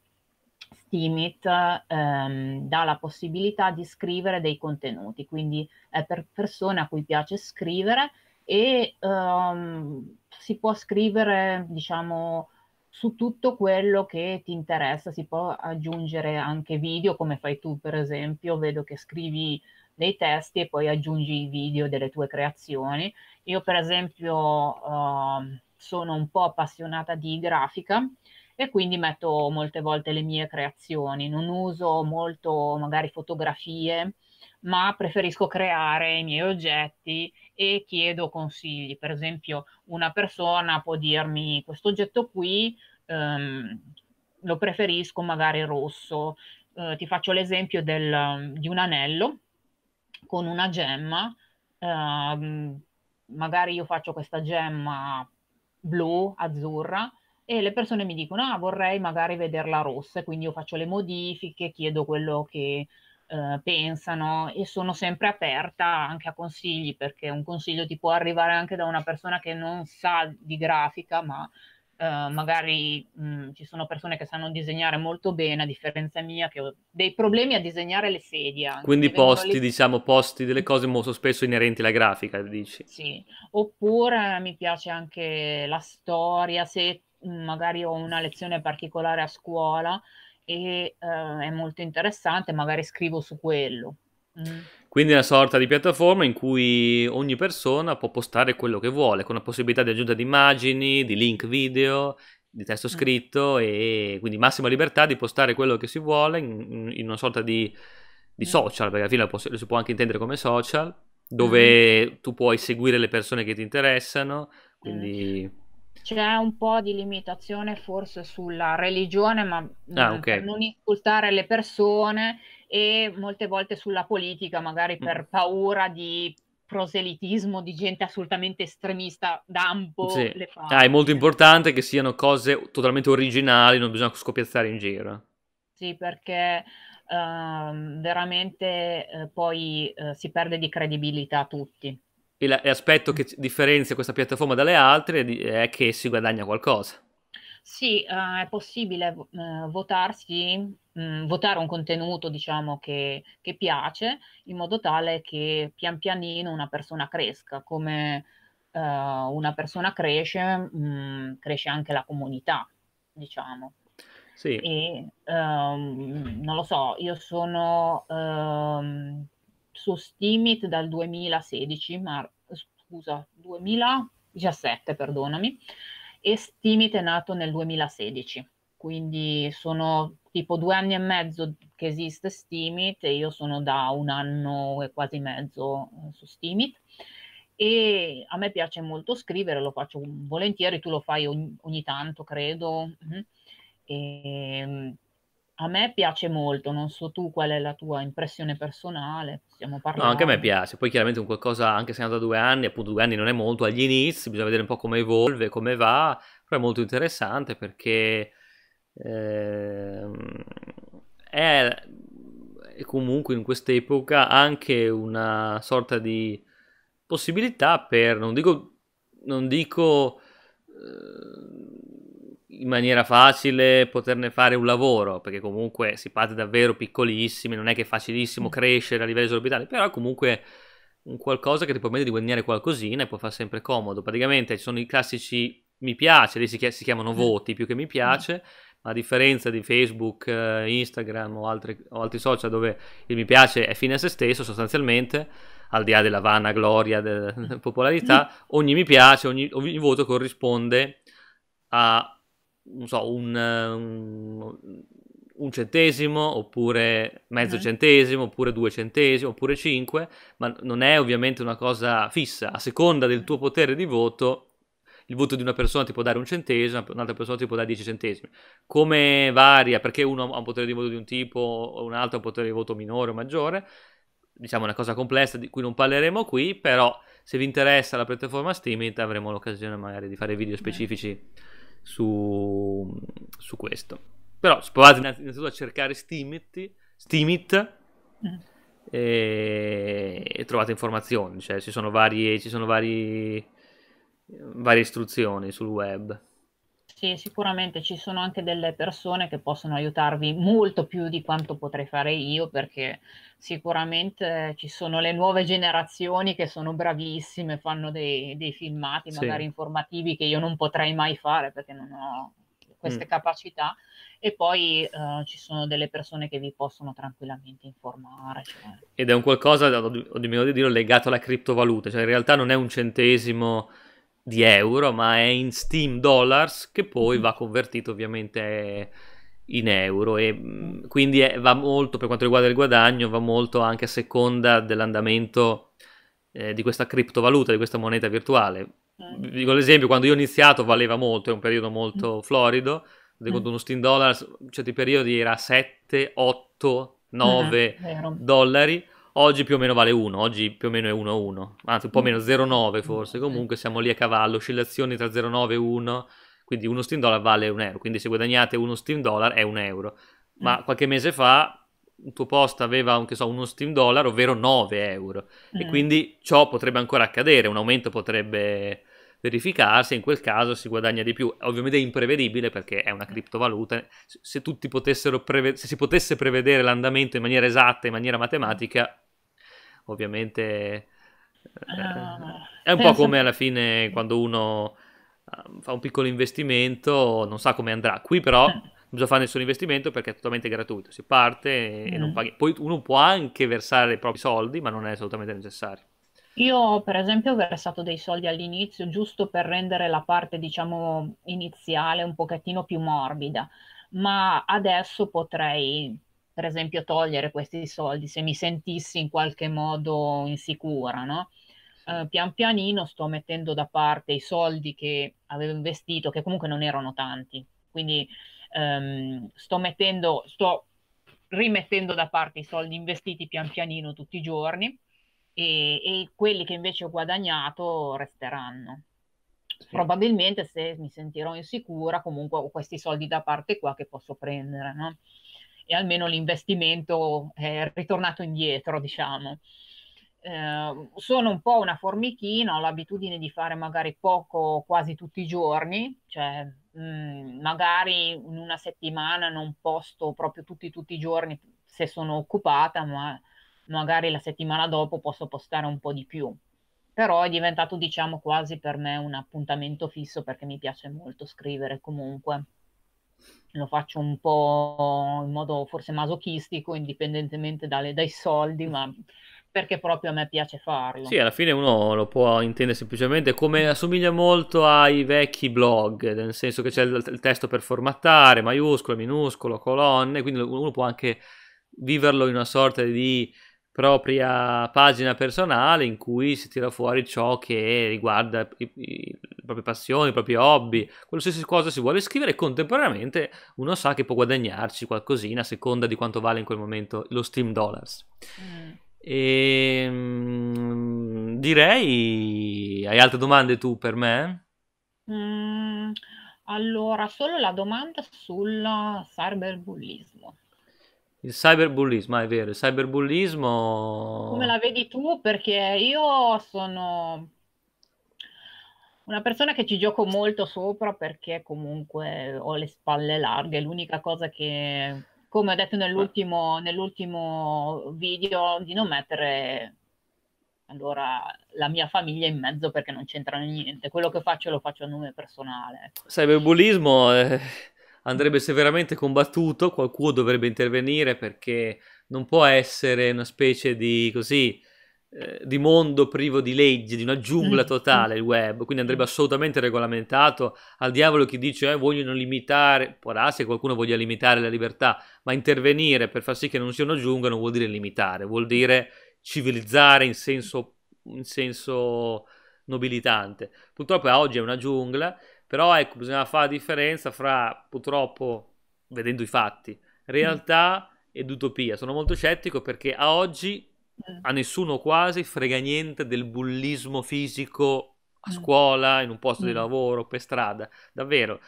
Steemit ehm, dà la possibilità di scrivere dei contenuti, quindi è per persone a cui piace scrivere e ehm, si può scrivere, diciamo, su tutto quello che ti interessa, si può aggiungere anche video come fai tu per esempio, vedo che scrivi dei testi e poi aggiungi i video delle tue creazioni. Io per esempio uh, sono un po' appassionata di grafica e quindi metto molte volte le mie creazioni, non uso molto magari fotografie, ma preferisco creare i miei oggetti e chiedo consigli. Per esempio, una persona può dirmi questo oggetto qui ehm, lo preferisco magari rosso. Eh, ti faccio l'esempio del, di un anello con una gemma, ehm, magari io faccio questa gemma blu, azzurra, e le persone mi dicono, ah vorrei magari vederla rossa, quindi io faccio le modifiche, chiedo quello che eh, pensano e sono sempre aperta anche a consigli, perché un consiglio ti può arrivare anche da una persona che non sa di grafica, ma eh, magari mh, mm, ci sono persone che sanno disegnare molto bene, a differenza mia, che ho dei problemi a disegnare le sedie. Anche. Quindi posti, le... diciamo,
posti delle mm. cose molto spesso inerenti alla grafica, dici? Sì,
oppure mi piace anche la storia, se mm, magari ho una lezione particolare a scuola e uh, è molto interessante, magari scrivo su quello. Mm.
Quindi è una sorta di piattaforma in cui ogni persona può postare quello che vuole, con la possibilità di aggiunta di immagini, di link video, di testo mm. scritto e quindi massima libertà di postare quello che si vuole in, in una sorta di, di, mm. social, perché alla fine lo, si può anche intendere come social, dove mm-hmm. tu puoi seguire le persone che ti interessano, quindi... Mm.
C'è un po' di limitazione forse sulla religione, ma ah, okay. non insultare le persone e molte volte sulla politica, magari mm. per paura di proselitismo di gente assolutamente estremista d'ampo. Sì.
Ah, è molto importante che siano cose totalmente originali, non bisogna scopiazzare in giro.
Sì, perché uh, veramente uh, poi uh, si perde di credibilità a tutti.
E l'aspetto che differenzia questa piattaforma dalle altre è che si guadagna qualcosa.
Sì, eh, è possibile eh, votarsi, mh, mm, votare un contenuto diciamo, che, che, piace in modo tale che pian pianino una persona cresca, come eh, una persona cresce, mh, mm, cresce anche la comunità, diciamo. Sì. E, um, non lo so, io sono um, su Steamit dal 2016, ma scusa, 2017, perdonami e Stimite è nato nel 2016, quindi sono tipo due anni e mezzo che esiste Stimit e io sono da un anno e quasi mezzo eh, su Stimit e a me piace molto scrivere, lo faccio volentieri, tu lo fai ogni, ogni tanto credo. Mm-hmm. E, ehm, a me piace molto, non so tu qual è la tua impressione personale, possiamo parlare. No, anche a me
piace, poi chiaramente un qualcosa, anche se è andato da due anni, appunto due anni non è molto, agli inizi bisogna vedere un po' come evolve, come va, però è molto interessante perché eh, è, è comunque in quest'epoca anche una sorta di possibilità per, non dico, non dico eh, in maniera facile poterne fare un lavoro, perché comunque si parte davvero piccolissimi, non è che è facilissimo mm. crescere a livello esorbitale, però comunque un qualcosa che ti permette di guadagnare qualcosina e può far sempre comodo. Praticamente ci sono i classici mi piace, lì si, chiam- si chiamano mm. voti più che mi piace, mm. ma a differenza di Facebook, eh, Instagram o, altre, o altri social dove il mi piace è fine a se stesso sostanzialmente, al di là della vana gloria della popolarità, ogni mi piace, ogni, ogni voto corrisponde a non so, un, un, centesimo, oppure mezzo centesimo, oppure due centesimi, oppure cinque, ma non è ovviamente una cosa fissa. A seconda del tuo potere di voto, il voto di una persona ti può dare un centesimo, un'altra persona ti può dare 10 centesimi. Come varia, perché uno ha un potere di voto di un tipo, o un altro ha un potere di voto minore o maggiore, diciamo una cosa complessa di cui non parleremo qui, però se vi interessa la piattaforma Steamit avremo l'occasione magari di fare video specifici. Beh su, su questo. Però provate innanzitutto a cercare Steamit, Steemit mm. e, e, trovate informazioni, cioè ci sono varie, ci sono vari, varie istruzioni sul web.
Sì, sicuramente ci sono anche delle persone che possono aiutarvi molto più di quanto potrei fare io, perché sicuramente ci sono le nuove generazioni che sono bravissime, fanno dei, dei filmati sì. magari informativi che io non potrei mai fare perché non ho queste mm. capacità e poi eh, ci sono delle persone che vi possono tranquillamente informare. Cioè.
Ed è un qualcosa, ho dimenticato di dirlo, legato alla criptovaluta, cioè in realtà non è un centesimo di euro, ma è in Steam Dollars che poi mhm. va convertito ovviamente in euro e mm, quindi è, va molto per quanto riguarda il guadagno, va molto anche a seconda dell'andamento eh, di questa criptovaluta, di questa moneta virtuale. Eh. Vi dico l'esempio, quando io ho iniziato valeva molto, è un periodo molto mm. florido, mm. secondo uno Steam Dollars, in certi periodi era 7, 8, 9 eh, dollari Oggi più o meno vale 1, oggi più o meno è 1-1, anzi un po' mm. meno 0,9 forse, comunque siamo lì a cavallo, oscillazioni tra 0,9 e 1, quindi uno Steam Dollar vale 1 euro, quindi se guadagnate uno Steam Dollar è 1 euro. Ma mm. qualche mese fa il tuo post aveva so, uno Steam Dollar, ovvero 9 euro, e mm. quindi ciò potrebbe ancora accadere, un aumento potrebbe verificarsi, in quel caso si guadagna di più. Ovviamente è imprevedibile perché è una criptovaluta. se tutti potessero preve- se si potesse prevedere l'andamento in maniera esatta, in maniera matematica, ovviamente eh,
eh, è un po' come
alla fine quando uno eh, fa un piccolo investimento, non sa come andrà. Qui però non eh. bisogna fare nessun investimento perché è totalmente gratuito, si parte e non mm. paghi. Poi uno può anche versare i propri soldi, ma non è assolutamente necessario.
Io per esempio ho versato dei soldi all'inizio giusto per rendere la parte diciamo iniziale un pochettino più morbida, ma adesso potrei per esempio togliere questi soldi se mi sentissi in qualche modo insicura, no? Uh, pian pianino sto mettendo da parte i soldi che avevo investito, che comunque non erano tanti, quindi um, sto mettendo, sto rimettendo da parte i soldi investiti pian pianino tutti i giorni e, e quelli che invece ho guadagnato resteranno. Sì. Probabilmente se mi sentirò insicura, comunque ho questi soldi da parte qua che posso prendere, no? e almeno l'investimento è eh, ritornato indietro, diciamo. Eh, sono un po' una formichina, ho l'abitudine di fare magari poco quasi tutti i giorni, cioè mh, mm, magari in una settimana non posto proprio tutti, tutti i giorni se sono occupata, ma magari la settimana dopo posso postare un po' di più. Però è diventato, diciamo, quasi per me un appuntamento fisso perché mi piace molto scrivere comunque lo faccio un po' in modo forse masochistico, indipendentemente dalle, dai soldi, ma perché proprio a me piace farlo. Sì, alla
fine uno lo può intendere semplicemente come assomiglia molto ai vecchi blog, nel senso che c'è il, il testo per formattare, maiuscolo, minuscolo, colonne, quindi uno può anche viverlo in una sorta di propria pagina personale in cui si tira fuori ciò che riguarda i, i, le proprie passioni, i propri hobby, qualsiasi cosa si vuole scrivere contemporaneamente uno sa che può guadagnarci qualcosina a seconda di quanto vale in quel momento lo Steam Dollars. Mm. E, ehm, mh, direi, hai altre domande tu per me?
Mm, allora, solo la domanda sul cyberbullismo.
Il cyberbullismo, ah, è vero, il cyberbullismo...
Come la vedi tu? Perché io sono una persona che ci gioco molto sopra perché comunque ho le spalle larghe, l'unica cosa che, come ho detto nell'ultimo, nell'ultimo video, di non mettere allora la mia famiglia in mezzo perché non c'entra niente, quello che faccio lo faccio a nome personale.
Ecco. Cyberbullismo è andrebbe severamente combattuto, qualcuno dovrebbe intervenire perché non può essere una specie di così eh, di mondo privo di leggi, di una giungla mm, totale mm. il web, quindi andrebbe mm. assolutamente regolamentato. Al diavolo chi dice eh, vogliono limitare, può darsi che qualcuno voglia limitare la libertà, ma intervenire per far sì che non sia una giungla non vuol dire limitare, vuol dire civilizzare in senso, in senso nobilitante. Purtroppo oggi è una giungla però ecco, bisogna fare la differenza fra, purtroppo, vedendo i fatti, realtà ed utopia. Sono molto scettico perché a oggi eh. a nessuno quasi frega niente del bullismo fisico a eh. scuola, in un posto di mm. lavoro, per strada. Davvero,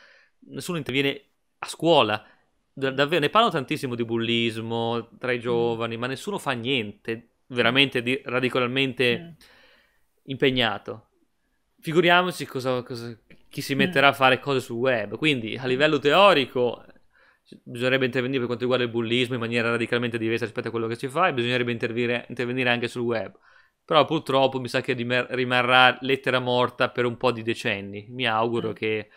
nessuno interviene a scuola. Davvero, ne parlano tantissimo di bullismo tra i mm. giovani, ma nessuno fa niente veramente di, radicalmente mm. impegnato. Figuriamoci cosa, cosa, chi si mm. metterà a fare cose sul web. Quindi a livello teorico bisognerebbe intervenire per quanto riguarda il bullismo in maniera radicalmente diversa rispetto a quello che si fa e bisognerebbe intervenire, intervenire anche sul web. Però purtroppo mi sa che rimarrà lettera morta per un po' di decenni. Mi auguro mm. che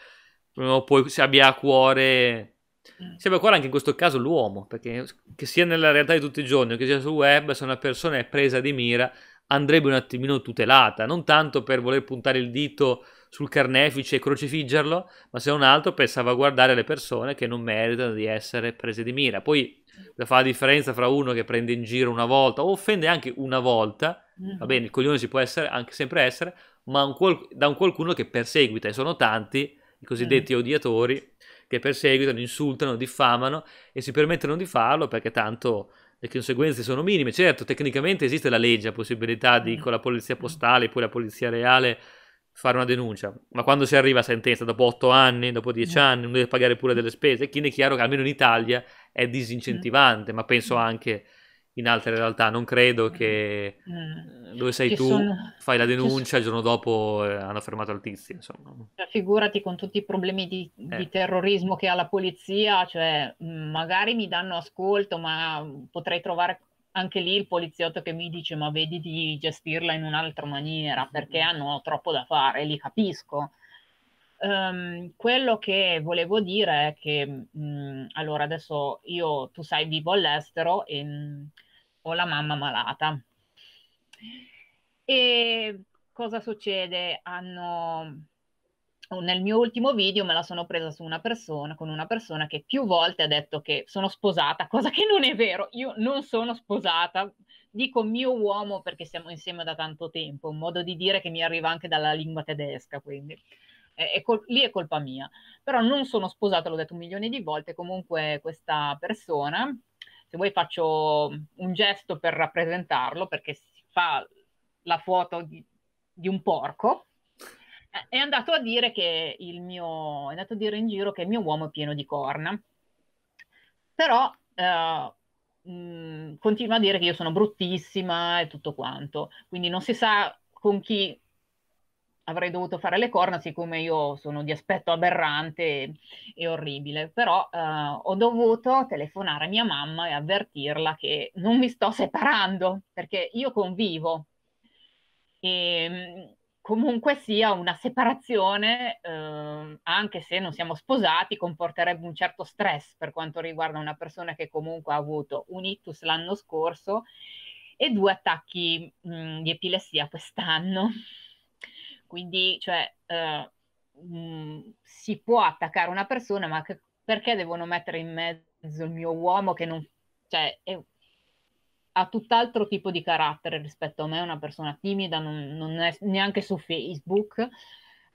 prima o poi si abbia a cuore mm. si abbia a cuore anche in questo caso l'uomo, perché che sia nella realtà di tutti i giorni o che sia sul web, se una persona è presa di mira andrebbe un attimino tutelata, non tanto per voler puntare il dito sul carnefice e crocifiggerlo, ma se non altro per salvaguardare le persone che non meritano di essere prese di mira. Poi fa la differenza fra uno che prende in giro una volta o offende anche una volta, va mm-hmm. bene, il coglione si può essere, anche sempre essere, ma un qual- da un qualcuno che perseguita, e sono tanti i cosiddetti mm-hmm. odiatori che perseguitano, insultano, diffamano e si permettono di farlo perché tanto le conseguenze sono minime. Certo, tecnicamente esiste la legge, la possibilità di mm-hmm. con la polizia postale, poi la polizia reale fare una denuncia, ma quando si arriva a sentenza dopo 8 anni, dopo 10 yeah. Mm. anni, uno deve pagare pure delle spese, quindi è chiaro che almeno in Italia è disincentivante, yeah. Mm. ma penso mm. anche in altre realtà, non credo che mm. dove sei che tu sono... fai la denuncia, il giorno dopo eh, hanno fermato il tizio, insomma.
Cioè, figurati con tutti i problemi di, eh. di, terrorismo che ha la polizia, cioè magari mi danno ascolto, ma potrei trovare anche lì il poliziotto che mi dice ma vedi di gestirla in un'altra maniera perché hanno troppo da fare, li capisco. Um, quello che volevo dire è che, mh, mm, allora adesso io, tu sai, vivo all'estero e mh, mm, ho la mamma malata. E cosa succede? Hanno, nel mio ultimo video me la sono presa su una persona, con una persona che più volte ha detto che sono sposata, cosa che non è vero, io non sono sposata, dico mio uomo perché siamo insieme da tanto tempo, un modo di dire che mi arriva anche dalla lingua tedesca, quindi è, è col- lì è colpa mia. Però non sono sposata, l'ho detto un milione di volte, comunque questa persona, se vuoi faccio un gesto per rappresentarlo perché si fa la foto di, di un porco è andato a dire che il mio è andato a dire in giro che il mio uomo è pieno di corna però uh, mh, continua a dire che io sono bruttissima e tutto quanto quindi non si sa con chi avrei dovuto fare le corna siccome io sono di aspetto aberrante e, e orribile però uh, ho dovuto telefonare a mia mamma e avvertirla che non mi sto separando perché io convivo e comunque sia una separazione, eh, anche se non siamo sposati, comporterebbe un certo stress per quanto riguarda una persona che comunque ha avuto un ictus l'anno scorso e due attacchi mh, mhmm, di epilessia quest'anno. Quindi, cioè, eh, mh, mhmm, si può attaccare una persona, ma che, perché devono mettere in mezzo il mio uomo che non... Cioè, è, ha tutt'altro tipo di carattere rispetto a me, è una persona timida, non, non è neanche su Facebook,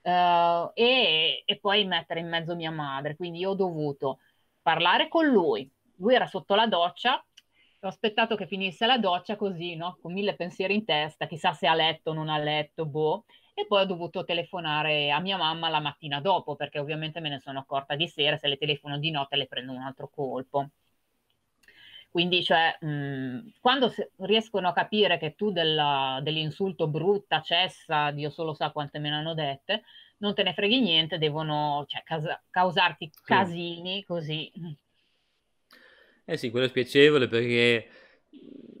uh, e, e, poi mettere in mezzo mia madre. Quindi io ho dovuto parlare con lui, lui era sotto la doccia, ho aspettato che finisse la doccia così, no? con mille pensieri in testa, chissà se ha letto o non ha letto, boh. E poi ho dovuto telefonare a mia mamma la mattina dopo, perché ovviamente me ne sono accorta di sera, se le telefono di notte le prendo un altro colpo. Quindi, cioè, mh, mhmm, quando se, riescono a capire che tu della, dell'insulto brutta, cessa, Dio solo sa quante me ne hanno dette, non te ne freghi niente, devono cioè, casa- causarti sì. casini così.
Eh sì, quello è spiacevole perché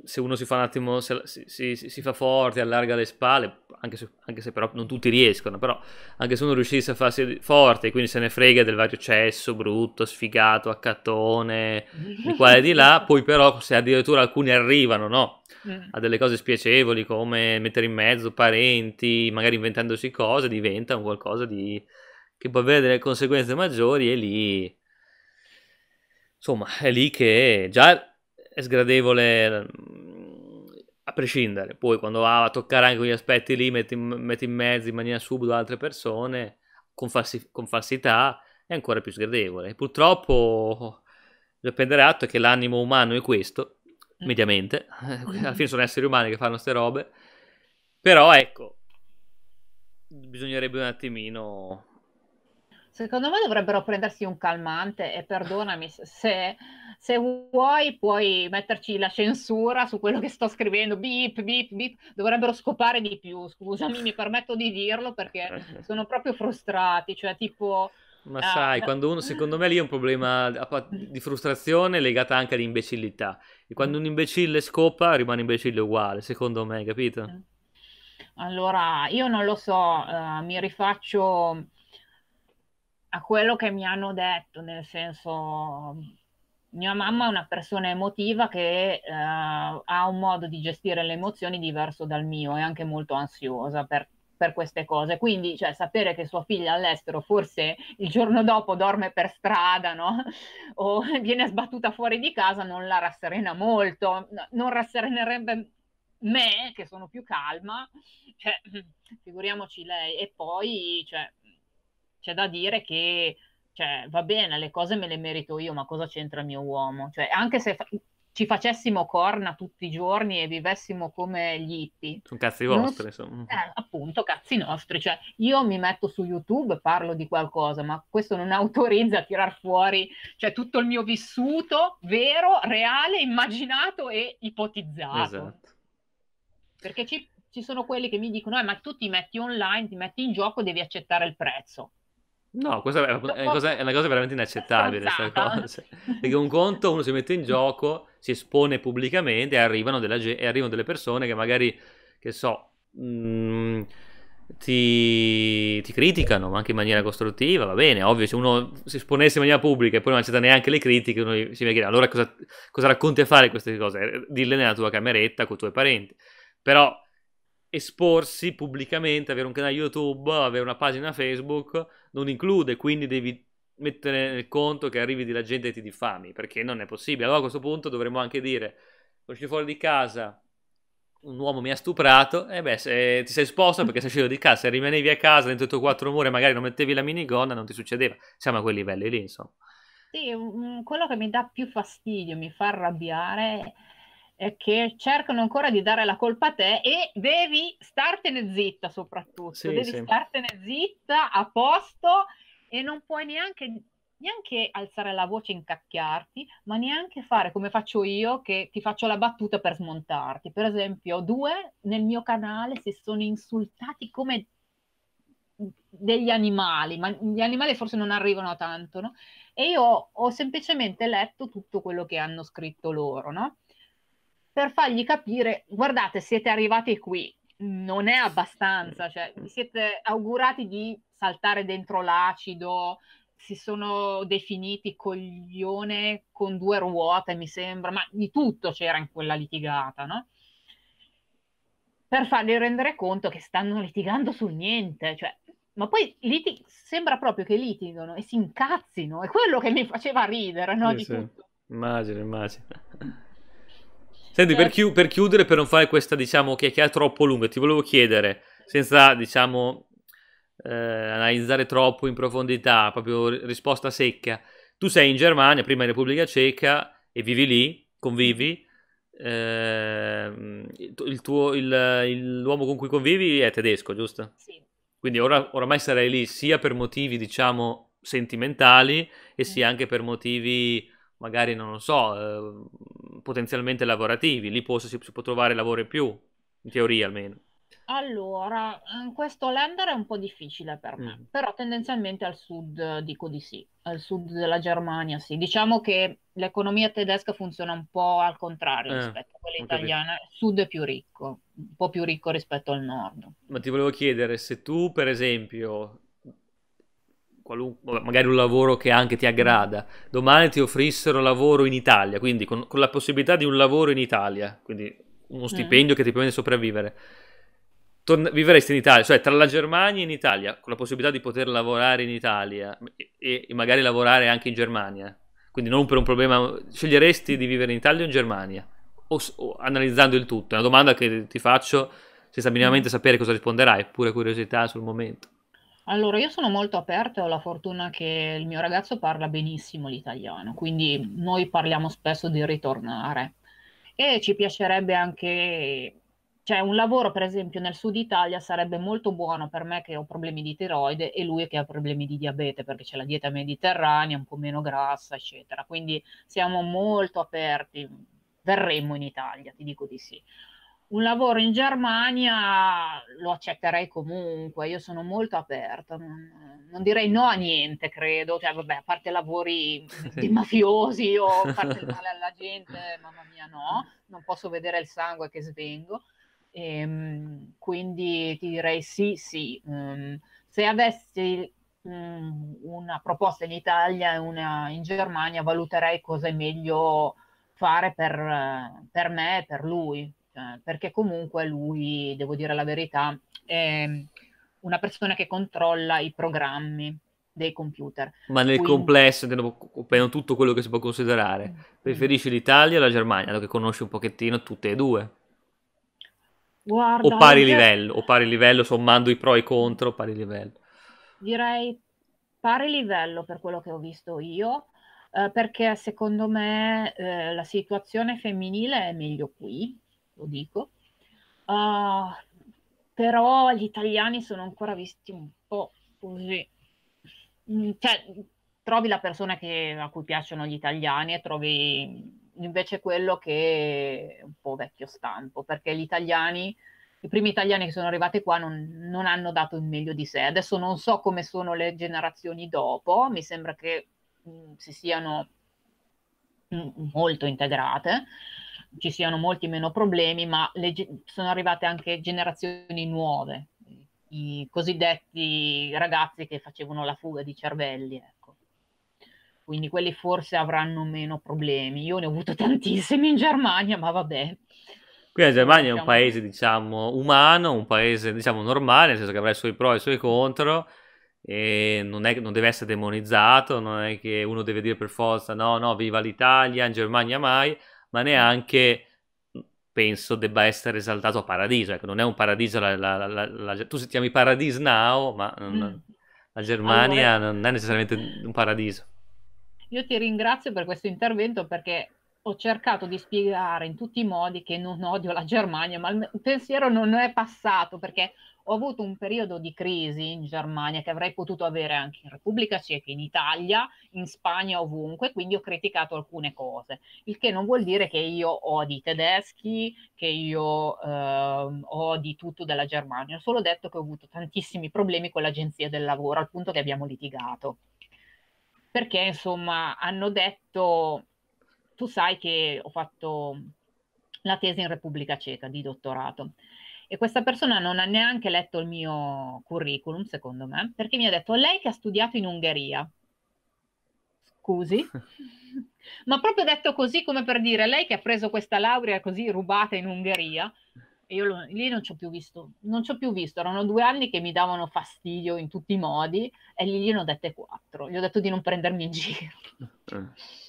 se uno si fa un attimo, se, si, si, si, fa forte, allarga le spalle, anche se, anche se, però non tutti riescono, però anche se uno riuscisse a farsi forte, quindi se ne frega del vario cesso, brutto, sfigato, accattone, di qua e di là, poi però se addirittura alcuni arrivano, no? Mm. A delle cose spiacevoli come mettere in mezzo parenti, magari inventandosi cose, diventa un qualcosa di... che può avere delle conseguenze maggiori e lì... Insomma, è lì che già è sgradevole a prescindere. Poi quando va a toccare anche quegli aspetti lì, metti, metti in mezzo in maniera subito altre persone, con, falsi, con falsità, è ancora più sgradevole. purtroppo bisogna prendere atto che l'animo umano è questo, mm. mediamente. Mm. Alla fine sono esseri umani che fanno queste robe. Però ecco, bisognerebbe un attimino
Secondo me dovrebbero prendersi un calmante e perdonami se, se vuoi puoi metterci la censura su quello che sto scrivendo, bip, bip, bip, dovrebbero scopare di più, scusami, mi permetto di dirlo perché sono proprio frustrati, cioè tipo... Ma eh, sai, eh. quando
uno, secondo me lì è un problema mm. di frustrazione legata anche all'imbecillità. E quando un imbecille scopa rimane imbecille uguale, secondo me, capito? Mm.
Allora, io non lo so, uh, mi rifaccio a quello che mi hanno detto, nel senso mia mamma è una persona emotiva che eh, ha un modo di gestire le emozioni diverso dal mio, è anche molto ansiosa per, per queste cose. Quindi, cioè, sapere che sua figlia all'estero forse il giorno dopo dorme per strada, no? O viene sbattuta fuori di casa non la rasserena molto, non rasserenerebbe me, che sono più calma, cioè, figuriamoci lei. E poi, cioè, c'è da dire che cioè, va bene, le cose me le merito io, ma cosa c'entra il mio uomo? Cioè, anche se fa- ci facessimo corna tutti i giorni e vivessimo come gli hippie. Sono cazzi vostri, insomma. Eh, appunto, cazzi nostri. Cioè, io mi metto su YouTube, parlo di qualcosa, ma questo non autorizza a tirar fuori cioè, tutto il mio vissuto vero, reale, immaginato e ipotizzato. Esatto. Perché ci, ci sono quelli che mi dicono, eh, ma tu ti metti online, ti metti in gioco, devi accettare il prezzo.
No, questa è una, cosa, è una cosa veramente inaccettabile. Cioè, perché un conto uno si mette in gioco, si espone pubblicamente e arrivano, della, e arrivano delle persone che magari, che so, mh, mm, ti, ti, criticano, ma anche in maniera costruttiva, va bene, ovvio, se uno si esponesse in maniera pubblica e poi non accetta neanche le critiche, uno si mette a dire, allora cosa, cosa racconti a fare queste cose? Dille nella tua cameretta con i tuoi parenti. Però esporsi pubblicamente, avere un canale YouTube, avere una pagina Facebook, non include, quindi devi mettere nel conto che arrivi della gente e ti diffami, perché non è possibile. Allora a questo punto dovremmo anche dire, uscito fuori di casa, un uomo mi ha stuprato, e beh, se ti sei esposto perché sei uscito di casa, se rimanevi a casa dentro i tuoi quattro muri, magari non mettevi la minigonna, non ti succedeva. Siamo a quei livelli lì, insomma.
Sì, quello che mi dà più fastidio, mi fa arrabbiare che cercano ancora di dare la colpa a te e devi startene zitta soprattutto, sì, devi sì. startene zitta a posto e non puoi neanche, neanche alzare la voce e incacchiarti, ma neanche fare come faccio io che ti faccio la battuta per smontarti. Per esempio, due nel mio canale si sono insultati come degli animali, ma gli animali forse non arrivano a tanto, no? E io ho semplicemente letto tutto quello che hanno scritto loro, no? per fargli capire, guardate, siete arrivati qui, non è abbastanza, cioè vi siete augurati di saltare dentro l'acido, si sono definiti coglione con due ruote, mi sembra, ma di tutto c'era in quella litigata, no? Per fargli rendere conto che stanno litigando sul niente, cioè, ma poi liti- sembra proprio che litigano e si incazzino, è quello che mi faceva ridere, no? Sì, di sì. tutto.
Immagino, immagino. Senti, per, certo. chi- per chiudere, per non fare questa, diciamo, chiacchiera troppo lunga, ti volevo chiedere, senza, diciamo, eh, analizzare troppo in profondità, proprio risposta secca. Tu sei in Germania, prima in Repubblica Ceca, e vivi lì, convivi. Eh, il tuo, il, il, l'uomo con cui convivi è tedesco, giusto? Sì. Quindi ora, oramai sarei lì sia per motivi, diciamo, sentimentali e sia mm. anche per motivi magari non lo so, eh, potenzialmente lavorativi, lì posso, si, si, può trovare lavoro in più, in teoria almeno.
Allora, ehm, questo lender è un po' difficile per me, mm. però tendenzialmente al sud eh, dico di sì, al sud della Germania sì. Diciamo che l'economia tedesca funziona un po' al contrario eh, rispetto a quella italiana, il sud è più ricco, un po' più ricco rispetto al nord.
Ma ti volevo chiedere se tu, per esempio, magari un lavoro che anche ti aggrada, domani ti offrissero lavoro in Italia, quindi con, con la possibilità di un lavoro in Italia, quindi uno mm. stipendio mm. che ti permette di sopravvivere, Torn- vivresti in Italia, cioè tra la Germania e in Italia, con la possibilità di poter lavorare in Italia e, e magari lavorare anche in Germania, quindi non per un problema, sceglieresti di vivere in Italia o in Germania? O, o, analizzando il tutto, è una domanda che ti faccio senza minimamente mm. sapere cosa risponderai, pure curiosità sul momento.
Allora, io sono molto aperta e ho la fortuna che il mio ragazzo parla benissimo l'italiano, quindi noi parliamo spesso di ritornare e ci piacerebbe anche, cioè un lavoro per esempio nel sud Italia sarebbe molto buono per me che ho problemi di tiroide e lui che ha problemi di diabete perché c'è la dieta mediterranea, un po' meno grassa, eccetera. Quindi siamo molto aperti, verremmo in Italia, ti dico di sì un lavoro in Germania lo accetterei comunque, io sono molto aperta, non, non direi no a niente, credo, cioè, vabbè, a parte lavori di mafiosi o a parte il male alla gente, mamma mia no, non posso vedere il sangue che svengo, e, ehm, quindi ti direi sì, sì. Um, se avessi um, una proposta in Italia e una in Germania, valuterei cosa è meglio fare per, per me e per lui eh, perché comunque lui, devo dire la verità, è una persona che controlla i programmi dei computer. Ma nel Quindi...
complesso, appena tutto quello che si può considerare, mm, mm. preferisci l'Italia o la Germania, lo che conosci un pochettino tutte e due?
Guarda, o pari dire... livello,
o pari livello sommando i pro e i contro, pari livello.
Direi pari livello per quello che ho visto io, eh, perché secondo me eh, la situazione femminile è meglio qui, lo dico, uh, però gli italiani sono ancora visti un po' così. Mm, cioè, trovi la persona che, a cui piacciono gli italiani e trovi invece quello che è un po' vecchio stampo, perché gli italiani, i primi italiani che sono arrivati qua non, non hanno dato il meglio di sé. Adesso non so come sono le generazioni dopo, mi sembra che mh, mm, si siano mh, mm, molto integrate, ci siano molti meno problemi, ma le, sono arrivate anche generazioni nuove, i cosiddetti ragazzi che facevano la fuga di cervelli. Ecco. Quindi quelli forse avranno meno problemi. Io ne ho avuto tantissimi in Germania, ma vabbè.
Qui la Germania è un diciamo paese, diciamo, umano, un paese, diciamo, normale, nel senso che avrà i suoi pro e i suoi contro, e non, è, non, deve essere demonizzato, non è che uno deve dire per forza no, no, viva l'Italia, in Germania mai, ma neanche penso debba essere esaltato a paradiso. Ecco, non è un paradiso, la, la, la, tu si chiami Paradise Now, ma non, mm. la Germania allora, non è necessariamente un paradiso.
Io ti ringrazio per questo intervento perché ho cercato di spiegare in tutti i modi che non odio la Germania, ma il pensiero non è passato perché ho avuto un periodo di crisi in Germania che avrei potuto avere anche in Repubblica Ceca, in Italia, in Spagna, ovunque, quindi ho criticato alcune cose, il che non vuol dire che io odi i tedeschi, che io eh, odi tutto della Germania, ho solo detto che ho avuto tantissimi problemi con l'agenzia del lavoro, al punto che abbiamo litigato. Perché insomma hanno detto, tu sai che ho fatto la tesi in Repubblica Ceca di dottorato e questa persona non ha neanche letto il mio curriculum, secondo me, perché mi ha detto lei che ha studiato in Ungheria. Scusi? Ma proprio detto così come per dire lei che ha preso questa laurea così rubata in Ungheria. E io lo, lì non ci ho più visto, non ci ho più visto, erano due anni che mi davano fastidio in tutti i modi e lì gli ho dette quattro, gli ho detto di non prendermi in giro. Eh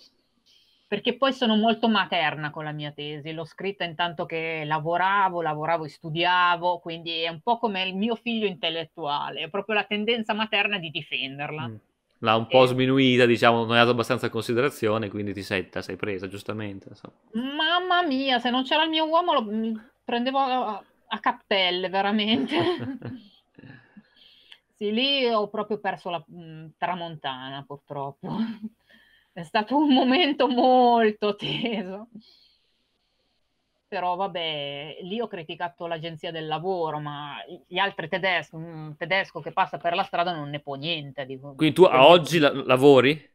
perché poi sono molto materna con la mia tesi, l'ho scritta intanto che lavoravo, lavoravo e studiavo, quindi è un po' come il mio figlio intellettuale, è proprio la tendenza materna di difenderla. Mm.
L'ha un po' sminuita, diciamo, non è dato abbastanza considerazione, quindi ti sei, sei presa, giustamente. So.
Mamma mia, se non c'era il mio uomo lo mm, prendevo a, a cappelle, veramente. sì, lì ho proprio perso la mh, mm, tramontana, purtroppo è stato un momento molto teso. Però vabbè, lì ho criticato l'agenzia del lavoro, ma gli altri tedeschi, un tedesco che passa per la strada non ne può niente. Dico. Quindi
tu a oggi la- lavori?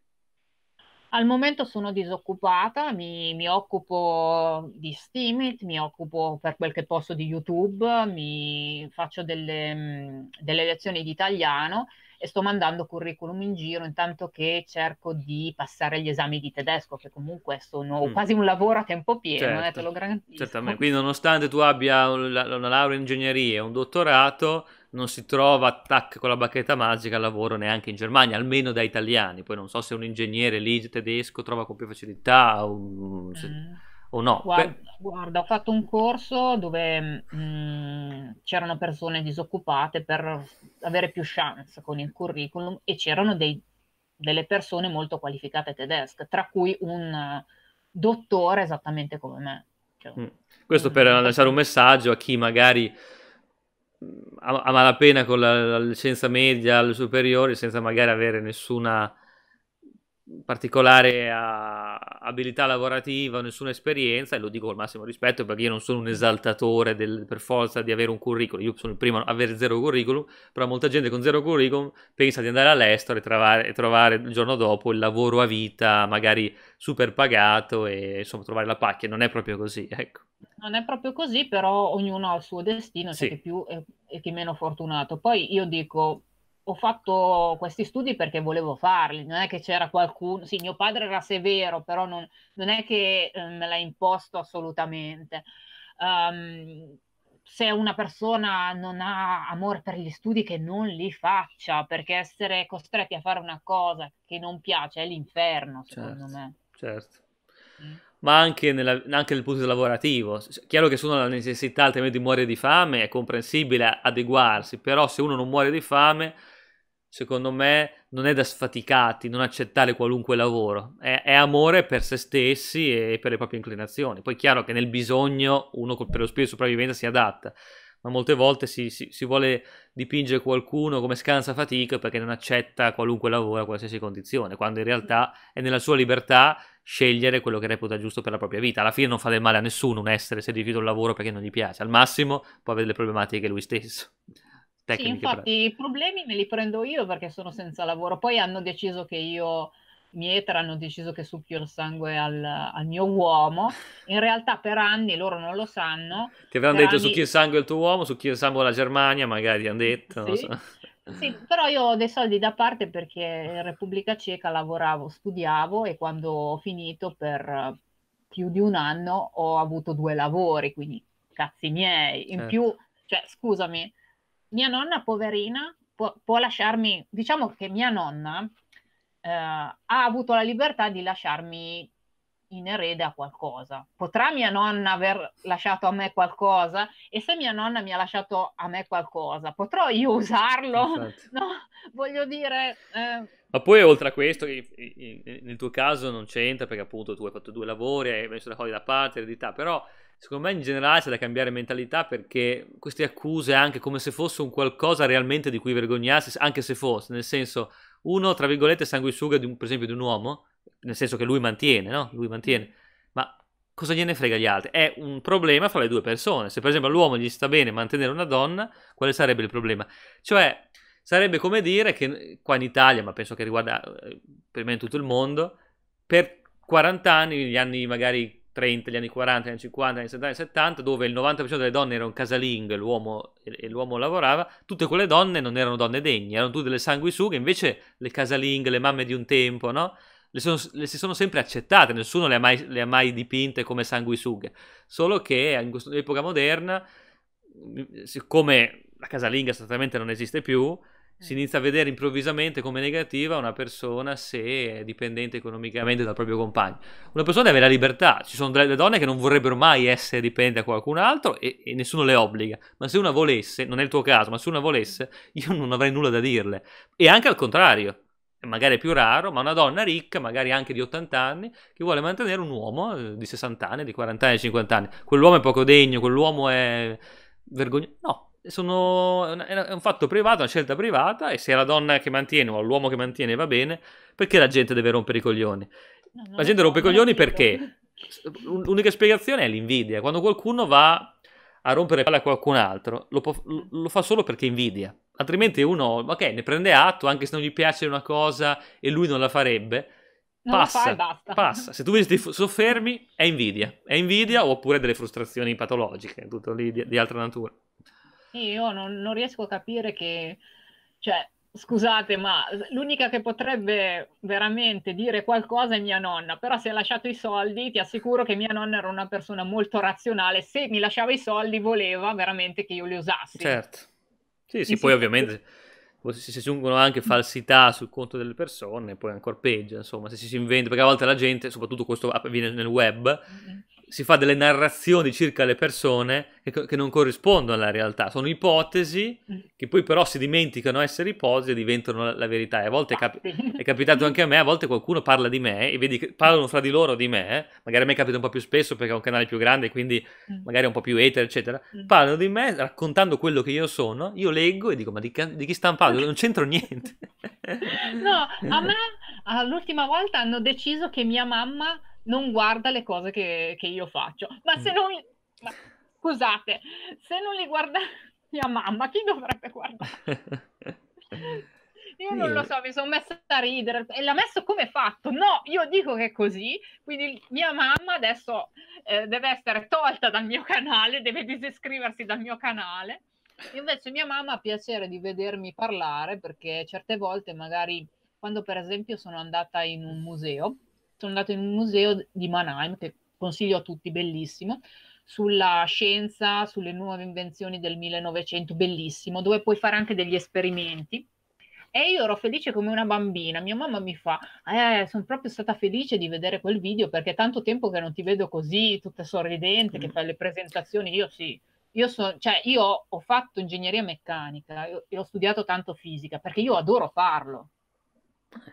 Al momento sono disoccupata, mi, mi occupo di Steamit, mi occupo per quel che posso di YouTube, mi faccio delle, mm, delle lezioni di italiano e sto mandando curriculum in giro intanto che cerco di passare gli esami di tedesco, che comunque sono mm. quasi un lavoro a tempo pieno, certo, eh, te lo certo, garantisco.
Certamente, quindi nonostante tu abbia una, laurea in ingegneria e un dottorato, non si trova tac con la bacchetta magica lavoro neanche in Germania, almeno da italiani. Poi non so se un ingegnere lì tedesco trova con più facilità o, se, mm. o no. Guarda,
Guarda, ho fatto un corso dove mh, mm, c'erano persone disoccupate per avere più chance con il curriculum e c'erano dei, delle persone molto qualificate tedesche, tra cui un eh, dottore esattamente come me.
Cioè, mm. Questo per un... Mm, lanciare un messaggio a chi magari mm, a, malapena con la, la licenza media, alle superiore, senza magari avere nessuna particolare abilità lavorativa, nessuna esperienza, e lo dico col massimo rispetto perché io non sono un esaltatore del, per forza di avere un curriculum, io sono il primo a avere zero curriculum, però molta gente con zero curriculum pensa di andare all'estero e trovare, e trovare il giorno dopo il lavoro a vita, magari super pagato e insomma trovare la pacchia, non è proprio così, ecco.
Non è proprio così, però ognuno ha il suo destino, sì. c'è chi più e chi meno fortunato. Poi io dico, ho fatto questi studi perché volevo farli, non è che c'era qualcuno, sì, mio padre era severo, però non, non è che ehm, me l'ha imposto assolutamente. Um, se una persona non ha amore per gli studi, che non li faccia, perché essere costretti a fare una cosa che non piace è l'inferno, secondo certo, me.
Certo. Mm. Ma anche, nella, anche nel punto lavorativo, chiaro che se uno ha la necessità altrimenti muore di fame, è comprensibile adeguarsi, però se uno non muore di fame secondo me, non è da sfaticati non accettare qualunque lavoro, è, è, amore per se stessi e per le proprie inclinazioni. Poi è chiaro che nel bisogno uno per lo spirito di sopravvivenza si adatta, ma molte volte si, si, si vuole dipingere qualcuno come scansa fatica perché non accetta qualunque lavoro a qualsiasi condizione, quando in realtà è nella sua libertà scegliere quello che reputa giusto per la propria vita. Alla fine non fa del male a nessuno un essere se rifiuta un lavoro perché non gli piace, al massimo può avere delle problematiche lui stesso. Sì, infatti per...
i problemi me li prendo io perché sono senza lavoro. Poi hanno deciso che io Mietra hanno deciso che succhio il sangue al, al, mio uomo. In realtà per anni loro non lo sanno. Ti avevano detto anni... succhio il
sangue al tuo uomo, succhio il sangue alla Germania, magari hanno detto. Sì. So.
sì. però io ho dei soldi da parte perché in Repubblica Ceca lavoravo, studiavo e quando ho finito per più di un anno ho avuto due lavori, quindi cazzi miei. In eh. più, cioè, scusami, mia nonna poverina può, può lasciarmi, diciamo che mia nonna eh, ha avuto la libertà di lasciarmi in erede a qualcosa. Potrà mia nonna aver lasciato a me qualcosa? E se mia nonna mi ha lasciato a me qualcosa, potrò io usarlo? Esatto. No, voglio dire... Eh...
Ma poi oltre a questo, nel tuo caso non c'entra perché appunto tu hai fatto due lavori, hai messo le cose da parte, l'eredità, però Secondo me in generale c'è da cambiare mentalità perché queste accuse, anche come se fosse un qualcosa realmente di cui vergognarsi, anche se fosse, nel senso, uno, tra virgolette, sanguisuga di un, per esempio di un uomo, nel senso che lui mantiene, no? Lui mantiene, ma cosa gliene frega gli altri? È un problema fra le due persone. Se per esempio all'uomo gli sta bene mantenere una donna, quale sarebbe il problema? Cioè, sarebbe come dire che qua in Italia, ma penso che riguarda eh, per me in tutto il mondo, per 40 anni, gli anni magari 30, gli anni 40, gli anni 50, gli anni 60, gli anni 70, dove il 90% delle donne era un casalingo l'uomo, e l'uomo, lavorava, tutte quelle donne non erano donne degne, erano tutte delle sanguisughe, invece le casalinghe, le mamme di un tempo, no? Le, sono, le si sono sempre accettate, nessuno le ha, mai, le ha mai dipinte come sanguisughe, solo che in questa epoca moderna, siccome la casalinga sostanzialmente non esiste più, eh. si inizia a vedere improvvisamente come negativa una persona se è dipendente economicamente dal proprio compagno. Una persona deve avere la libertà, ci sono delle donne che non vorrebbero mai essere dipendenti da qualcun altro e, e, nessuno le obbliga, ma se una volesse, non è il tuo caso, ma se una volesse io non avrei nulla da dirle. E anche al contrario, magari è più raro, ma una donna ricca, magari anche di 80 anni, che vuole mantenere un uomo eh, di 60 anni, di 40 anni, di 50 anni. Quell'uomo è poco degno, quell'uomo è vergognoso. No, sono, è un fatto privato, una scelta privata e se è la donna che mantiene o l'uomo che mantiene va bene, perché la gente deve rompere i coglioni? No, la gente rompe i coglioni perché? L'unica spiegazione è l'invidia. Quando qualcuno va a rompere palle a qualcun altro, lo, può, lo, fa solo perché invidia. Altrimenti uno, ok, ne prende atto, anche se non gli piace una cosa e lui non la farebbe, non passa, la fa passa. Se tu ti soffermi, è invidia. È invidia oppure delle frustrazioni patologiche, tutto lì di, di altra natura
io non, non riesco a capire che, cioè, scusate, ma l'unica che potrebbe veramente dire qualcosa è mia nonna, però se ha lasciato i soldi ti assicuro che mia nonna era una persona molto razionale, se mi lasciava i soldi voleva veramente che io li usassi. Certo, sì, sì, e poi sì. ovviamente
se si aggiungono anche mm. falsità sul conto delle persone, poi ancora peggio, insomma, se si inventa, perché a volte la gente, soprattutto questo avviene nel web, mm si fa delle narrazioni circa le persone che, che, non corrispondono alla realtà, sono ipotesi mm. che poi però si dimenticano essere ipotesi e diventano la, la verità. E a volte è, capi è, capitato anche a me, a volte qualcuno parla di me e vedi che parlano fra di loro di me, magari a me capita un po' più spesso perché ho un canale più grande, quindi mm. magari è un po' più etero, eccetera, mm. parlano di me raccontando quello che io sono, io leggo e dico ma di, di chi stanno parlando? Non c'entro niente.
no, a me l'ultima volta hanno deciso che mia mamma non guarda le cose che, che io faccio. Ma se mm. non... Ma, scusate, se non li guarda mia mamma, chi dovrebbe guardare? Io non lo so, mi sono messa a ridere e l'ha messo come fatto. No, io dico che è così, quindi mia mamma adesso eh, deve essere tolta dal mio canale, deve disiscriversi dal mio canale. Invece mia mamma ha piacere di vedermi parlare perché certe volte magari quando per esempio sono andata in un museo sono andata in un museo di Mannheim, che consiglio a tutti, bellissimo, sulla scienza, sulle nuove invenzioni del 1900, bellissimo, dove puoi fare anche degli esperimenti. E io ero felice come una bambina. Mia mamma mi fa: eh, Sono proprio stata felice di vedere quel video perché è tanto tempo che non ti vedo così, tutta sorridente, mm. che fai le presentazioni. Io sì, io, so, cioè, io ho fatto ingegneria meccanica e ho studiato tanto fisica perché io adoro farlo.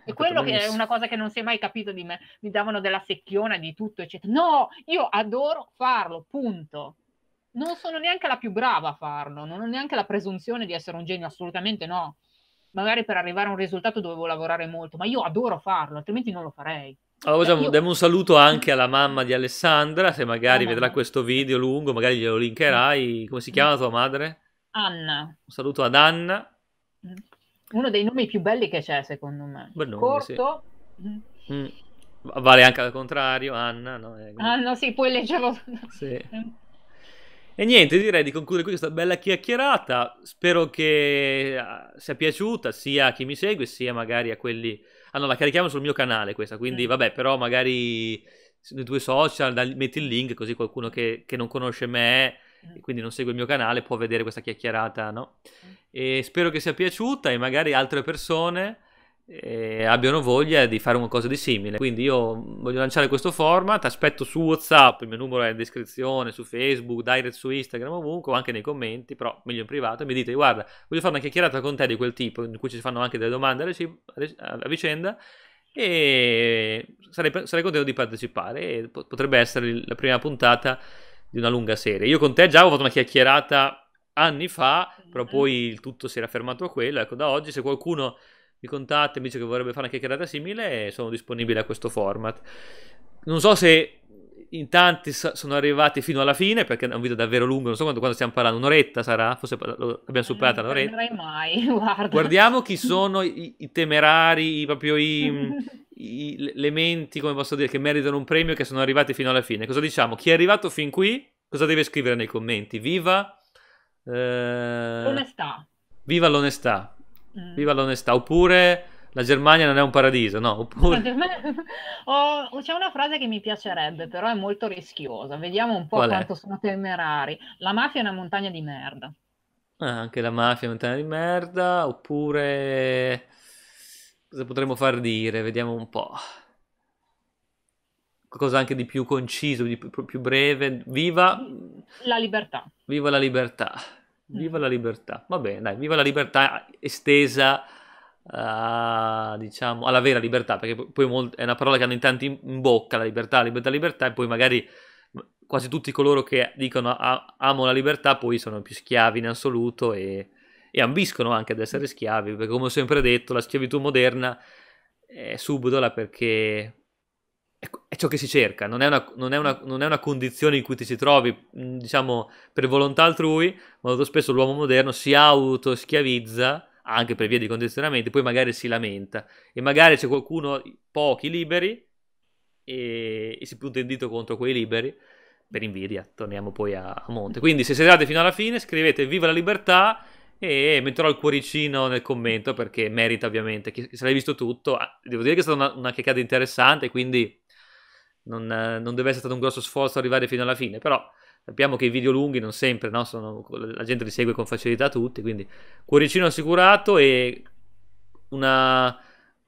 E eh, quello che è una cosa che non si è mai capito di me, mi davano della secchiona di tutto, eccetera. No, io adoro farlo, punto. Non sono neanche la più brava a farlo, non ho neanche la presunzione di essere un genio, assolutamente no. Magari per arrivare a un risultato dovevo lavorare molto, ma io adoro farlo, altrimenti non lo farei.
Allora, facciamo, cioè, io... diamo un saluto anche alla mamma di Alessandra, se magari vedrà questo video lungo, magari glielo linkerai. Come si mm. chiama tua madre?
Anna. Un
saluto ad Anna
uno dei nomi più belli che c'è, secondo me. Bel nome, Corto.
Sì. Mm. Vale anche al contrario, Anna. No? Eh,
Anna, ah, sì, puoi leggerlo. sì. Eh.
E niente, direi di concludere questa bella chiacchierata. Spero che ah, sia piaciuta sia a chi mi segue, sia magari a quelli. Ah no, la carichiamo sul mio canale questa, quindi mm. vabbè, però magari nei tuoi social metti il link così qualcuno che, che non conosce me eh. e quindi non segue il mio canale può vedere questa chiacchierata, no? Mm. E spero che sia piaciuta e magari altre persone eh, abbiano voglia di fare qualcosa di simile. Quindi io voglio lanciare questo format, aspetto su WhatsApp, il mio numero è in descrizione, su Facebook, direct su Instagram, ovunque, anche nei commenti, però meglio in privato, mi dite guarda, voglio fare una chiacchierata con te di quel tipo, in cui ci fanno anche delle domande a, vicenda e sarei, sarei contento di partecipare e potrebbe essere la prima puntata di una lunga serie. Io con te già avevo fatto una chiacchierata anni fa, però mm-hmm. poi il tutto si era fermato a quello. Ecco, da oggi se qualcuno mi contatta e mi dice che vorrebbe fare una chiacchierata simile, sono disponibile a questo format. Non so se in tanti sono arrivati fino alla fine perché è un video davvero lungo, non so quando, quando stiamo parlando, un'oretta sarà, forse abbiamo superato l'oretta.
Non mai, guarda. Guardiamo chi sono
i, i temerari, i, proprio i, i, le menti, come posso dire, che meritano un premio e che sono arrivate fino alla fine. Cosa diciamo? Chi è arrivato fin qui, cosa deve scrivere nei commenti? Viva... Eh,
l'onestà.
Viva l'onestà. Mm. Viva l'onestà. Oppure la Germania non è un paradiso, no? Oppure...
oh, c'è una frase che mi piacerebbe, però è molto rischiosa. Vediamo un po' Qual quanto è? sono temerari. La mafia è una montagna di merda.
Ah, anche la mafia è una montagna di merda. Oppure... Cosa potremmo far dire? Vediamo un po'. Cosa anche di più conciso, di più, più breve. Viva la libertà. Viva la libertà. Viva mm. la libertà. Va bene, dai, viva la libertà estesa a, eh, diciamo, alla vera libertà, perché poi è una parola che hanno in tanti in bocca, la libertà, la libertà, la libertà, e poi magari quasi tutti coloro che dicono ah, amo la libertà poi sono più schiavi in assoluto e e ambiscono anche ad essere schiavi, perché come ho sempre detto, la schiavitù moderna è subdola perché è ciò che si cerca, non è, una, non, è una, non è una, condizione in cui ti si trovi, mm, diciamo, per volontà altrui, molto spesso l'uomo moderno si autoschiavizza anche per via di condizionamenti, poi magari si lamenta e magari c'è qualcuno, pochi liberi, e, e si punta il dito contro quei liberi per invidia, torniamo poi a, a monte. Quindi se siete arrivati fino alla fine scrivete viva la libertà e metterò il cuoricino nel commento perché merita ovviamente, chi se l'hai visto tutto, ah, devo dire che è stata una, una chiacchierata interessante, quindi non, non, deve essere stato un grosso sforzo arrivare fino alla fine, però sappiamo che i video lunghi non sempre, no? Sono, la gente li segue con facilità tutti, quindi cuoricino assicurato e una,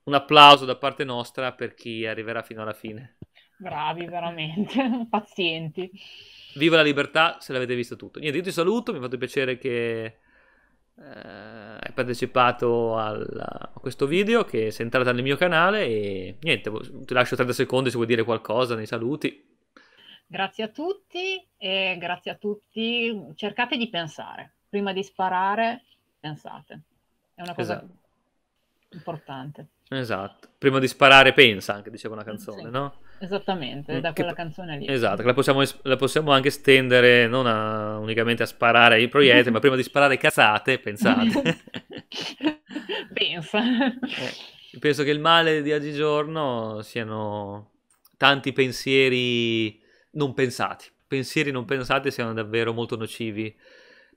un applauso da parte nostra per chi arriverà fino alla fine.
Bravi, veramente, pazienti.
Viva la libertà se l'avete visto tutto. Niente, io ti saluto, mi ha fatto piacere che eh, hai partecipato al, a questo video che sei entrata nel mio canale e niente, ti lascio 30 secondi se vuoi dire qualcosa nei saluti.
Grazie a tutti e grazie a tutti. Cercate di pensare. Prima di sparare, pensate. È una cosa esatto. importante.
Esatto. Prima di sparare pensa, anche diceva una mm, canzone, sì. no?
Esattamente, mm, da quella canzone lì. Esatto,
la possiamo, la possiamo, anche stendere non a, unicamente a sparare i proiettili, ma prima di sparare cazzate, pensate.
Pensa. Eh,
penso che il male di oggigiorno siano tanti pensieri non pensati. Pensieri non pensati siano davvero molto nocivi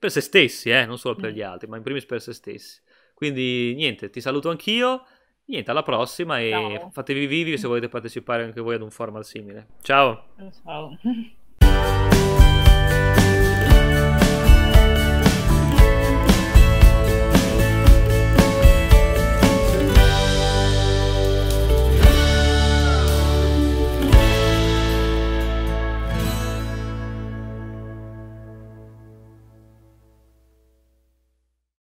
per se stessi, eh? non solo per mm. gli altri, ma in primis per se stessi. Quindi niente, ti saluto anch'io. Niente, alla prossima e Ciao. fatevi vivi se volete partecipare anche voi ad un format simile. Ciao. Ciao.